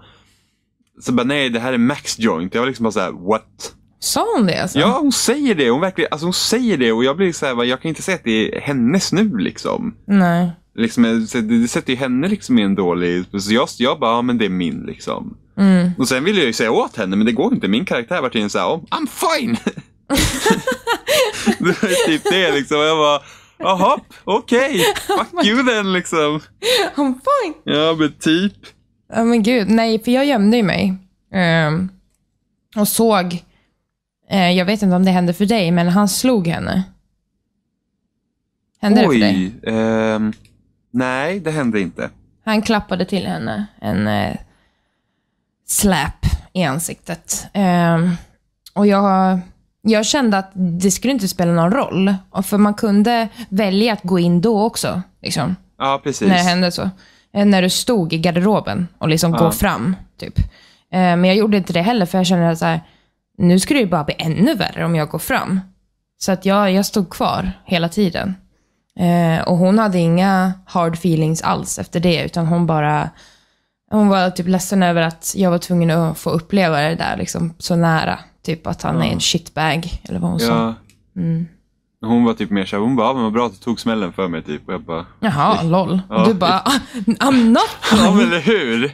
Så bara, nej det här är Max joint. Jag var liksom bara såhär, what? Sa hon det alltså? Ja, hon säger det. Hon, verkligen, alltså hon säger det och jag blir så här, jag kan inte säga att det är hennes nu liksom. Nej. Liksom, det sätter ju henne liksom i en dålig... Så jag, jag bara, ja men det är min liksom. Mm. Och sen vill jag ju säga åt henne, men det går inte. Min karaktär var tydligen såhär, oh, I'm fine! [laughs] det var typ det liksom. Och jag bara, jaha, okej, okay. fuck you then liksom. I'm fine! Ja, men typ. Ja, oh, men gud. Nej, för jag gömde ju mig. Um, och såg Eh, jag vet inte om det hände för dig, men han slog henne. Hände Oj, det för dig? Ehm, nej, det hände inte. Han klappade till henne en eh, släp i ansiktet. Eh, och jag, jag kände att det skulle inte spela någon roll. För man kunde välja att gå in då också. Liksom, ja, precis. När det hände så. Eh, när du stod i garderoben och liksom ja. gå fram. Typ. Ehm, men jag gjorde inte det heller, för jag kände att så här, nu skulle det ju bara bli ännu värre om jag går fram. Så att jag, jag stod kvar hela tiden. Eh, och hon hade inga hard feelings alls efter det, utan hon bara hon var typ ledsen över att jag var tvungen att få uppleva det där liksom, så nära. Typ att han ja. är en shitbag, eller vad hon ja. sa. Mm hon var typ mer såhär, hon bara, ah, men vad bra att du tog smällen för mig typ. Och jag bara, Jaha, LOL. Ja, du bara, ah, I'm not [laughs] Ja men eller hur?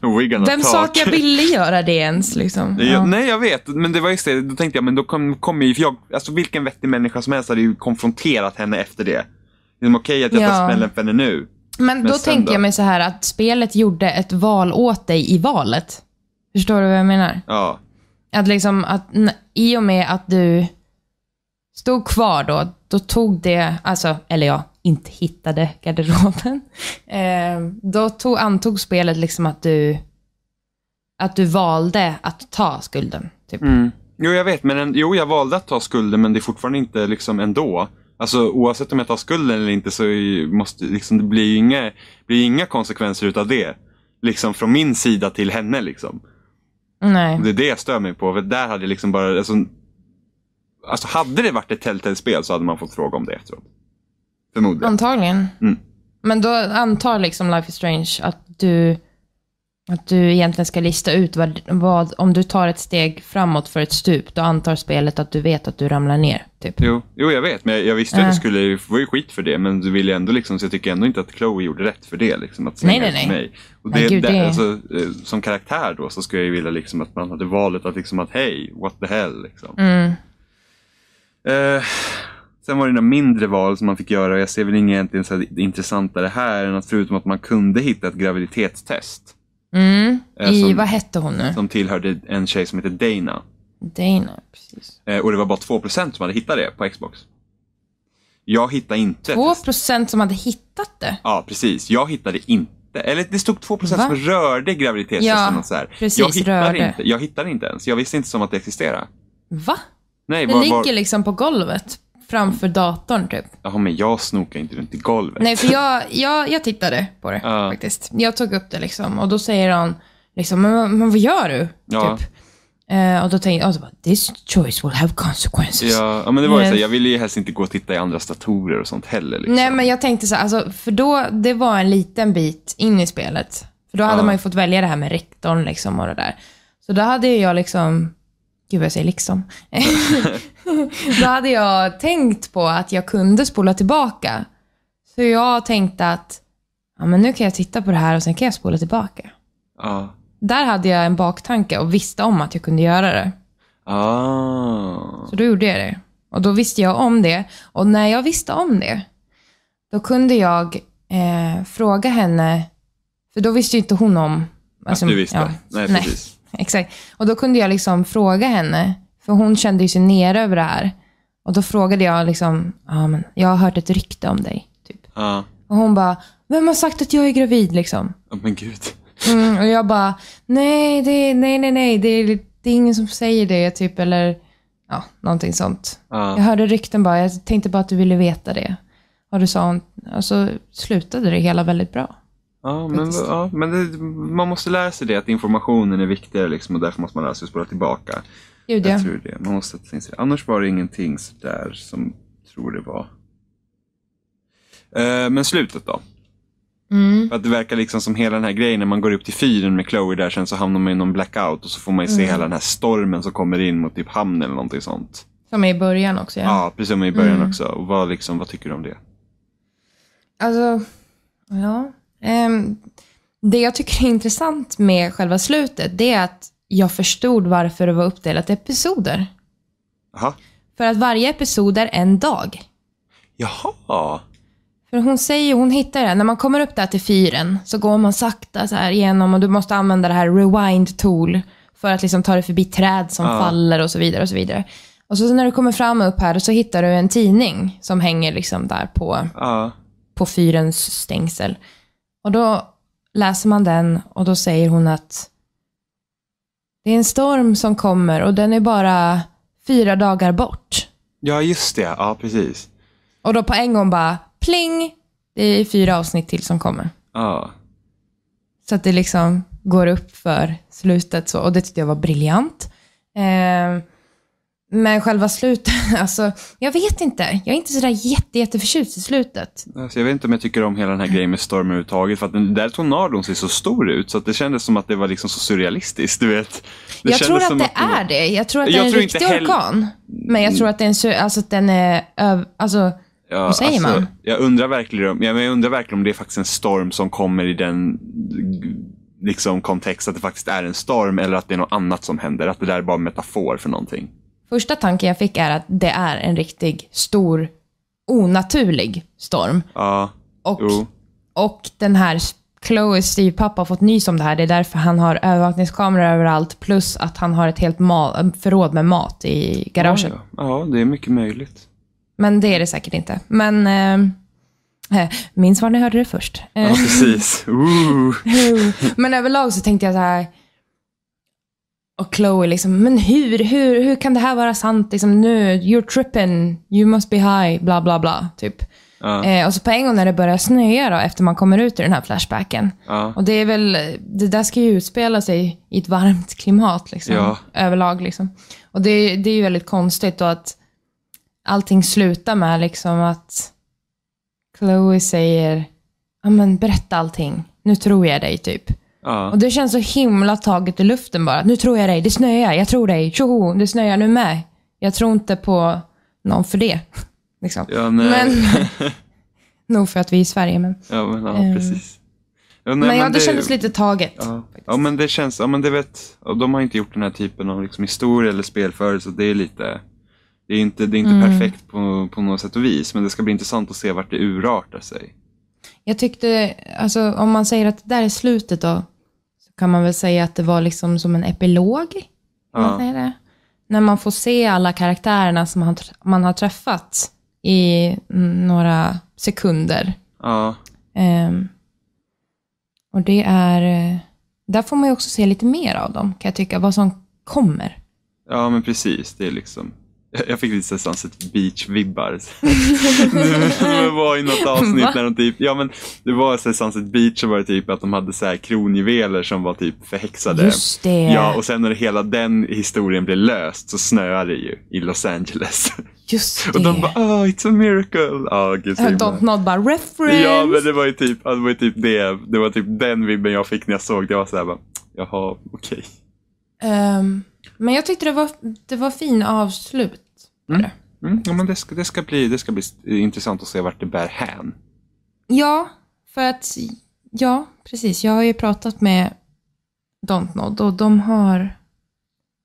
We're gonna Vem sa att jag ville göra det ens liksom? Det- Ja. Nej jag vet, men det var just det, då tänkte jag, men då kom- kommer ju, för jag, alltså vilken vettig människa som helst hade ju konfronterat henne efter det. Det är okej att jag Ja. tar smällen för henne nu. Men då tänker då? jag mig så här att spelet gjorde ett val åt dig i valet. Förstår du vad jag menar? Ja, Att liksom att i och med att du stod kvar då, då tog det, alltså, eller ja, inte hittade garderoben. [laughs] Eh, då tog, antog spelet liksom att du, att du valde att ta skulden. Typ. Mm. Jo, jag vet. Men en, jo, jag valde att ta skulden, men det är fortfarande inte liksom ändå. Alltså oavsett om jag tar skulden eller inte så måste, liksom, det blir inga, blir inga konsekvenser utav det. Liksom från min sida till henne liksom. Nej. Det är det jag stör mig på. För där hade jag liksom bara, alltså, Alltså hade det varit ett Telltale-spel så hade man fått fråga om det efteråt. Förmodligen. Antagligen. Mm. Men då antar liksom Life is Strange att du, att du egentligen ska lista ut vad, vad, om du tar ett steg framåt för ett stup, då antar spelet att du vet att du ramlar ner. Typ. Jo, jo, jag vet, men jag, jag visste äh. att jag skulle få ju skit för det, men du vill ändå liksom, så jag tycker ändå inte att Chloe gjorde rätt för det. Liksom, att nej, nej, nej. Mig. Och det, Gud, det, alltså, eh, som karaktär då så skulle jag vilja liksom att man hade valet att, liksom, att hej, what the hell. Liksom. Mm. Eh, sen var det några mindre val som man fick göra och jag ser väl inget egentligen så intressantare här än att förutom att man kunde hitta ett graviditetstest. Mm. Eh, som, I, vad hette hon nu? Som tillhörde en tjej som heter Dana. Dana, precis. Eh, och det var bara 2% som hade hittat det på Xbox. Jag hittade inte. 2% som hade hittat det? Ja, precis. Jag hittade inte eller det stod 2 procent som rörde graviditetstesten. Ja, så här. Precis, jag, hittade rörde. Inte, jag hittar inte ens. Jag visste inte som att det existerade. Va? Nej, Den var, ligger var... liksom på golvet framför datorn typ. Jaha, men jag snokar inte runt i golvet. Nej, för jag, jag, jag tittade på det uh. faktiskt. Jag tog upp det liksom och då säger han liksom, men, men vad gör du? Ja. Typ. Eh, och då tänkte jag, this choice will have consequences. Ja, men det var ju så jag ville ju helst inte gå och titta i andra statorer och sånt heller. Liksom. Nej, men jag tänkte så här, alltså, för då, det var en liten bit in i spelet. För då hade uh. man ju fått välja det här med rektorn liksom och det där. Så då hade jag liksom Gud vad jag säger liksom. [laughs] då hade jag tänkt på att jag kunde spola tillbaka. Så jag tänkte att ja, men nu kan jag titta på det här och sen kan jag spola tillbaka. Ah. Där hade jag en baktanke och visste om att jag kunde göra det. Ah. Så då gjorde jag det. Och då visste jag om det. Och när jag visste om det, då kunde jag eh, fråga henne, för då visste ju inte hon om... Alltså, att du alltså, visste? Ja, nej, precis. Nej. Exakt. Och då kunde jag liksom fråga henne, för hon kände sig nere över det här. Och då frågade jag, liksom, ah, men jag har hört ett rykte om dig. Typ. Ja. Och hon bara, vem har sagt att jag är gravid? Liksom. Oh, men gud. Mm, och jag bara, nej, det, nej, nej, nej, det är, det är ingen som säger det. Typ, eller ja, någonting sånt. Ja. Jag hörde rykten bara, jag tänkte bara att du ville veta det. Och du sa hon, och så slutade det hela väldigt bra. Ja, men, ja, men det, man måste lära sig det att informationen är viktigare liksom, och därför måste man lära sig att spola tillbaka. Gud, Jag tror det. Man måste sätta sig. Annars var det ingenting där som tror det var. Eh, men slutet då? Mm. För att det verkar liksom som hela den här grejen när man går upp till fyren med Chloe där sen så hamnar man i någon blackout och så får man se mm. hela den här stormen som kommer in mot typ hamnen eller någonting sånt. Som är i början också ja. Ja, precis som i början mm. också. Och vad, liksom, vad tycker du om det? Alltså, ja. Ehm, det jag tycker är intressant med själva slutet, det är att jag förstod varför det var uppdelat i episoder. Aha. För att varje episod är en dag. Jaha. För hon säger, hon hittar det, när man kommer upp där till fyren så går man sakta så här igenom och du måste använda det här rewind tool för att liksom ta dig förbi träd som ja. faller och så vidare. Och så vidare. Och så när du kommer fram upp här så hittar du en tidning som hänger liksom där på, ja. på fyrens stängsel. Och då läser man den och då säger hon att det är en storm som kommer och den är bara fyra dagar bort. Ja, just det. Ja, precis. Och då på en gång bara pling, det är fyra avsnitt till som kommer. Ja. Så att det liksom går upp för slutet så. Och det tyckte jag var briljant. Eh, men själva slutet, [laughs] alltså, jag vet inte. Jag är inte sådär jätte, jätteförtjust i slutet. Alltså, jag vet inte om jag tycker om hela den här grejen med storm överhuvudtaget. För att den där tornadon ser så stor ut, så att det kändes som att det var liksom så surrealistiskt. Du vet. jag tror att, det att är det. Jag tror att det är en riktig hel... orkan. Men jag tror att den, alltså, att den är... Alltså, Ja, Hur säger alltså, man? Jag undrar, verkligen, om, jag undrar verkligen om det är faktiskt en storm som kommer i den liksom kontext att det faktiskt är en storm eller att det är något annat som händer. Att det där är bara metafor för någonting första tanken jag fick är att det är en riktig stor onaturlig storm. Ja, och, och den här Chloes styvpappa har fått nys om det här. Det är därför han har övervakningskameror överallt, plus att han har ett helt förråd med mat i garaget. Ja, ja. ja, det är mycket möjligt. Men det är det säkert inte. Men eh, eh minns var ni hörde det först. Ja, eh. precis. Ooh. [laughs] Men överlag så tänkte jag så här, och Chloe liksom, men hur, hur, hur kan det här vara sant? Liksom, nu, you're tripping, you must be high, bla bla bla. Typ. Uh. Eh, och så på en gång när det börjar snöa då, efter man kommer ut ur den här flashbacken. Uh. Och det är väl, det där ska ju utspela sig i ett varmt klimat liksom, ja. överlag. Liksom. Och det, det är ju väldigt konstigt då att allting slutar med liksom att Chloe säger, ja men berätta allting, nu tror jag dig typ. Ja. Och det känns så himla taget i luften bara. Nu tror jag dig, det snöar, jag tror dig, tjoho, det snöar nu med. Jag tror inte på någon för det. [laughs] liksom. Ja, men, [laughs] nog för att vi är i Sverige, men. Ja, men ja, um, precis. Ja, nej, men, men det, det kändes lite taget. Ja, ja, men det känns, ja men det vet, de har inte gjort den här typen av liksom, historia eller spelförelse, det är lite, det är inte, det är inte mm. perfekt på, på något sätt och vis, men det ska bli intressant att se vart det urartar sig. Jag tyckte, alltså om man säger att det där är slutet då, kan man väl säga att det var liksom som en epilog. Ja. Man När man får se alla karaktärerna som man, man har träffat i några sekunder. Ja. Um, och det är... Där får man ju också se lite mer av dem, kan jag tycka, vad som kommer. Ja, men precis. Det är liksom jag fick lite Sunset Beach-vibbar. [laughs] det var i något avsnitt Va? när de typ, ja men det var så Sunset Beach så var det typ att de hade så här kronjuveler som var typ förhäxade. Just det. Ja, och sen när hela den historien blev löst så snöade det ju i Los Angeles. Just det. Och de bara, oh, it's a miracle. Ja, gud, Don't bara, reference. Ja, men det var ju typ, det var typ det. Det var typ den vibben jag fick när jag såg det. Jag var så här, bara, jaha, okej. Okay. Um. Ehm, men jag tyckte det var, det var fin avslut. Mm. Mm. Ja, men det, ska, det, ska bli, det ska bli intressant att se vart det bär hän. Ja, för att, ja, precis. Jag har ju pratat med Dontnod och de har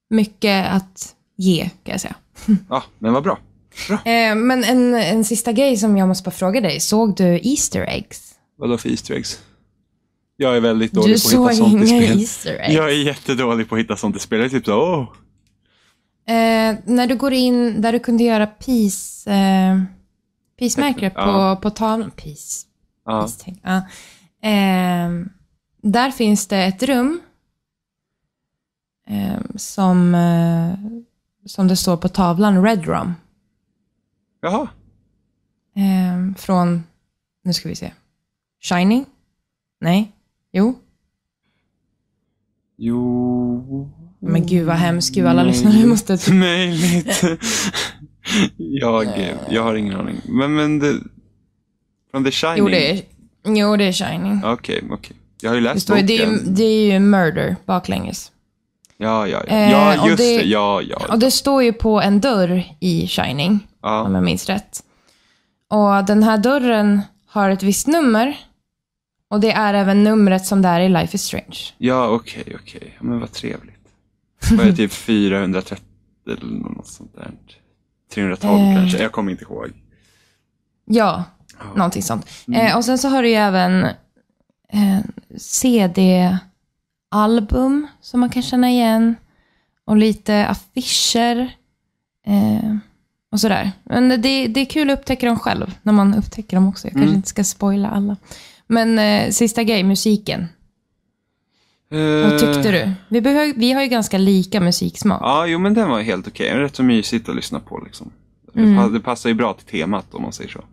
mycket att ge, kan jag säga. [laughs] Ja, men vad bra. bra. Eh, men en, en sista grej som jag måste bara fråga dig. Såg du Easter eggs? Vadå för Easter eggs? Jag är väldigt dålig du på att hitta sånt i spel. Du såg Easter eggs. Jag är jättedålig på att hitta sånt i spel. Jag är typ så, åh. Oh. Eh, när du går in där du kunde göra peace, eh, peace på, ja. på tavlan. Peace. Ja. peace ja. eh, där finns det ett rum ehm, eh, som, som det står på tavlan, Red Room. Jaha. Ehm, från, nu ska vi se, Shining? Nej. Jo. Jo. Men gud vad hemskt. Gud, alla typ- Nej. lyssnare måste... Nej, Möjligt. jag, jag har ingen aning. Men, men det... Från The Shining? Jo, det är, jo, det är Shining. Okej, okay, okej. Okay. Jag har ju läst boken. Det är, ju, det är ju Murder baklänges. Ja, ja, ja. Eh, ja just det, det, Ja, ja. Och det står ju på en dörr i Shining, ja. om jag minns rätt. Och den här dörren har ett visst nummer och det är även numret som det är i Life is Strange. Ja, okej, okay, okej. Okay. Men vad trevligt. Var det typ 430 eller något sånt där? 312 eh. kanske? Jag kommer inte ihåg. Ja, oh. någonting sånt. Mm. Eh, och sen så har du ju även eh, CD-album som man kan känna igen. Och lite affischer. Eh, och sådär. Men det, det är kul att upptäcka dem själv, när man upptäcker dem också. Jag kanske mm. inte ska spoila alla. Men eh, sista grej, musiken. Eh, Vad tyckte du? Vi, behöv, vi har ju ganska lika musiksmak. Ja, jo men den var helt okej. Rätt så mysigt att lyssna på liksom. Mm. Det passar ju bra till temat om man säger så.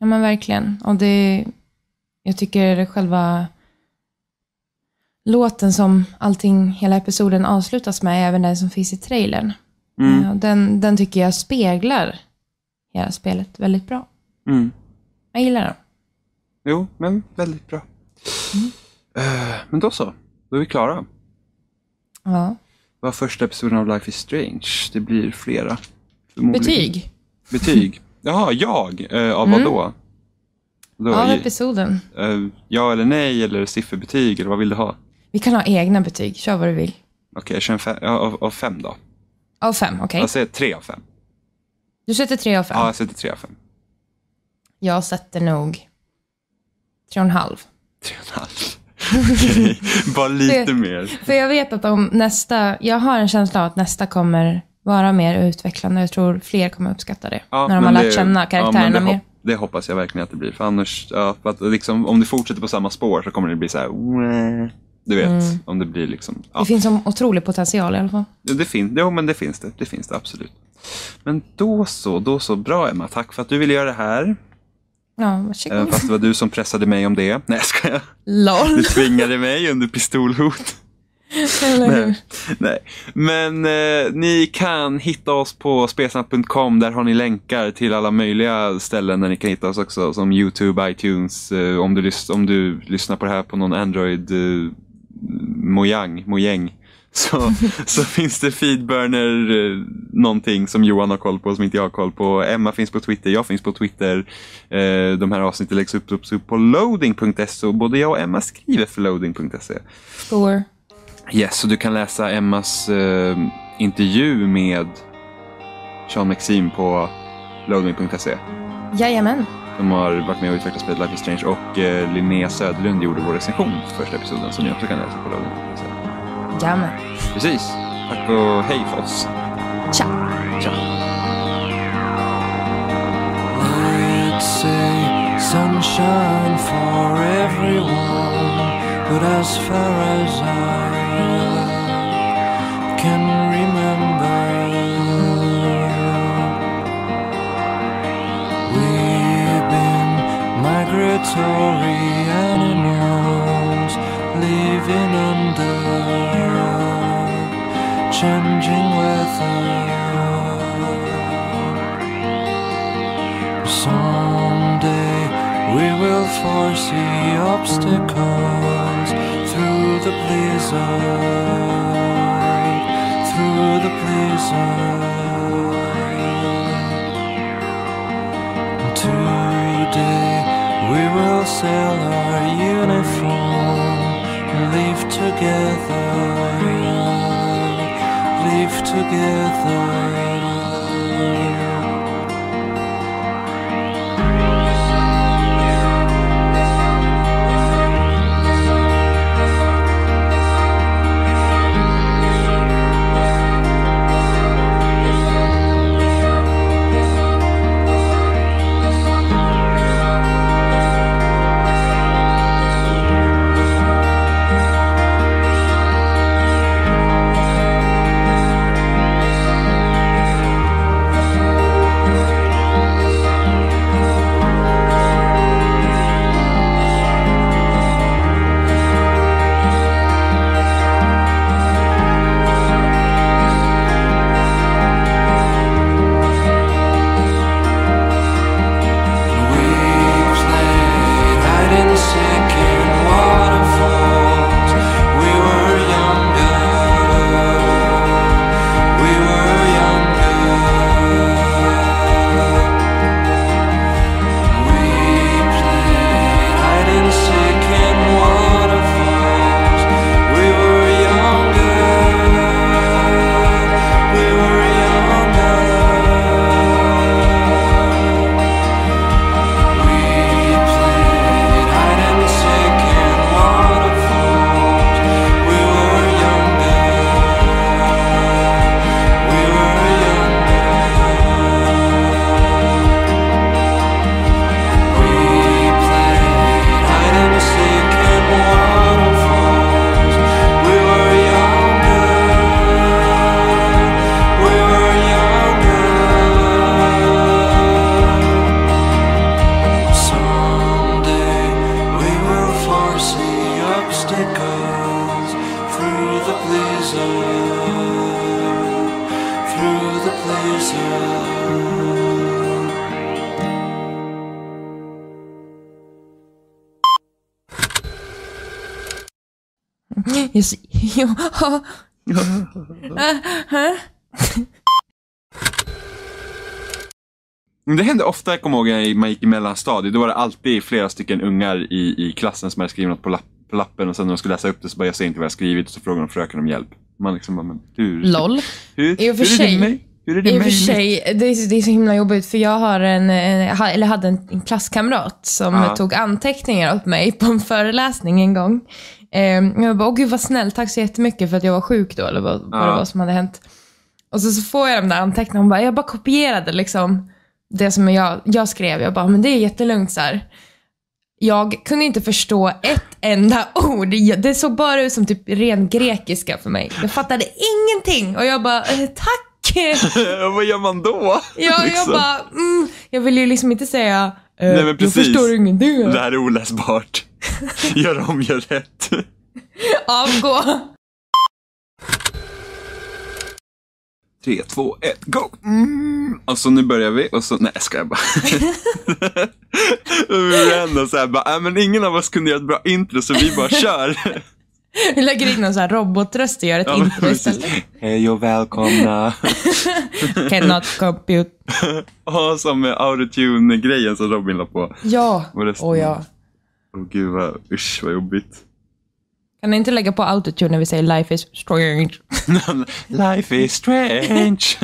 Ja men verkligen. Och det, jag tycker själva låten som allting, hela episoden avslutas med, även den som finns i trailern. Mm. Eh, den, den tycker jag speglar hela spelet väldigt bra. Mm. Jag gillar den jo, men väldigt bra. Mm. Eh, men då så, då är vi klara. Ja. Det var första episoden av Life is Strange. Det blir flera. förmodligen. Betyg. Betyg. [laughs] Jaha, jag? Eh, av vad då? Mm. då Av episoden. eh, ja eller nej eller sifferbetyg eller vad vill du ha? Vi kan ha egna betyg. Kör vad du vill. jag kör en fem, av, av fem då. Av fem, okej. Jag säger tre av fem. Du sätter tre av fem. Ja, jag sätter tre av fem. Jag sätter nog Tre och en halv. Tre och en halv. [laughs] bara lite för, mer. För jag vet att om nästa, jag har en känsla av att nästa kommer vara mer utvecklande. Jag tror fler kommer uppskatta det. Ja, när de har lärt känna karaktärerna ja, det, mer. Det hoppas jag verkligen att det blir. För annars, ja, för att liksom, om det fortsätter på samma spår så kommer det bli så här... Du vet, mm. om det blir liksom... Ja. Det finns en otrolig potential i alla fall. Ja, det finns, jo, men det finns det. Det finns det absolut. Men då så, då så. Bra Emma, tack för att du ville göra det här. Ja, varsågod. Eh, fast det var du som pressade mig om det. Nej, ska jag LOL. Du tvingade mig under pistolhot. Nej. Nej. Men eh, ni kan hitta oss på spesnapp.com. Där har ni länkar till alla möjliga ställen där ni kan hitta oss också. Som YouTube, iTunes. Eh, om, du om du lyssnar på det här på någon Android eh, Mojang, Mojang så, [laughs] så finns det Feedburner eh, någonting som Johan har koll på som inte jag har koll på. Emma finns på Twitter, jag finns på Twitter. Eh, de här avsnitten läggs upp, upp, upp på loading.se och både jag och Emma skriver för loading.se. Sure. Yes, så du kan läsa Emmas eh, intervju med Sean Maxim på loading.se. Jajamän. De har varit med och utvecklat spelet Life is Strange och eh, Linnea Söderlund gjorde vår recension för första episoden som ni också kan läsa på loading.se. Jajamän. Precis. Tack och hej för oss. Ciao. Ciao. say sunshine for everyone, but as far as I can remember, we've been migratory animals living under changing with you. Someday we will foresee obstacles through the blizzard, through the blizzard. Today we will sail our uniform and live together life together Just, [laughs] Det hände ofta, jag kommer ihåg när man gick i mellanstadiet. Då var det alltid flera stycken ungar i, i klassen som hade skrivit något på, lapp, på lappen och sen när de skulle läsa upp det så bara, jag ser inte vad jag skrivit och så frågade de fröken om hjälp. Man liksom bara, men hur? LOL. Hur, I och för hur sig, hur är det I möjligt? Sig, det, är, det är så himla jobbigt för jag har en, en eller hade en, en klasskamrat som ah. tog anteckningar åt mig på en föreläsning en gång. Eh, jag bara, åh gud vad snäll, tack så jättemycket för att jag var sjuk då eller vad, ah. vad det var som hade hänt. Och så, så får jag de där anteckningarna hon bara, jag bara kopierade liksom det som jag, jag skrev. Jag bara, men det är jättelugnt så här. Jag kunde inte förstå ett enda ord. Det såg bara ut som typ ren grekiska för mig. Jag fattade ingenting och jag bara, eh, tack [laughs] Vad gör man då? [laughs] Ja, liksom. jag bara, mm, jag vill ju liksom inte säga, eh, Nej, men precis. jag förstår ingenting. Det här är oläsbart. [laughs] gör om, gör rätt. Avgå. 3, 2, 1, go! Mm. Och så nu börjar vi och så, nej ska jag bara. vi var ändå såhär bara, äh, men ingen av oss kunde göra ett bra intro så vi bara kör. Vi lägger in en sån här robotröst och gör ett ja, intro istället. Hej och välkomna. [laughs] Cannot compute. oh, [laughs] som med autotune-grejen som Robin la på. Ja, åh oh, ja. Åh oh, gud, vad, usch vad jobbigt. Kan ni inte lägga på autotune när vi säger life is strange? [laughs] life is strange.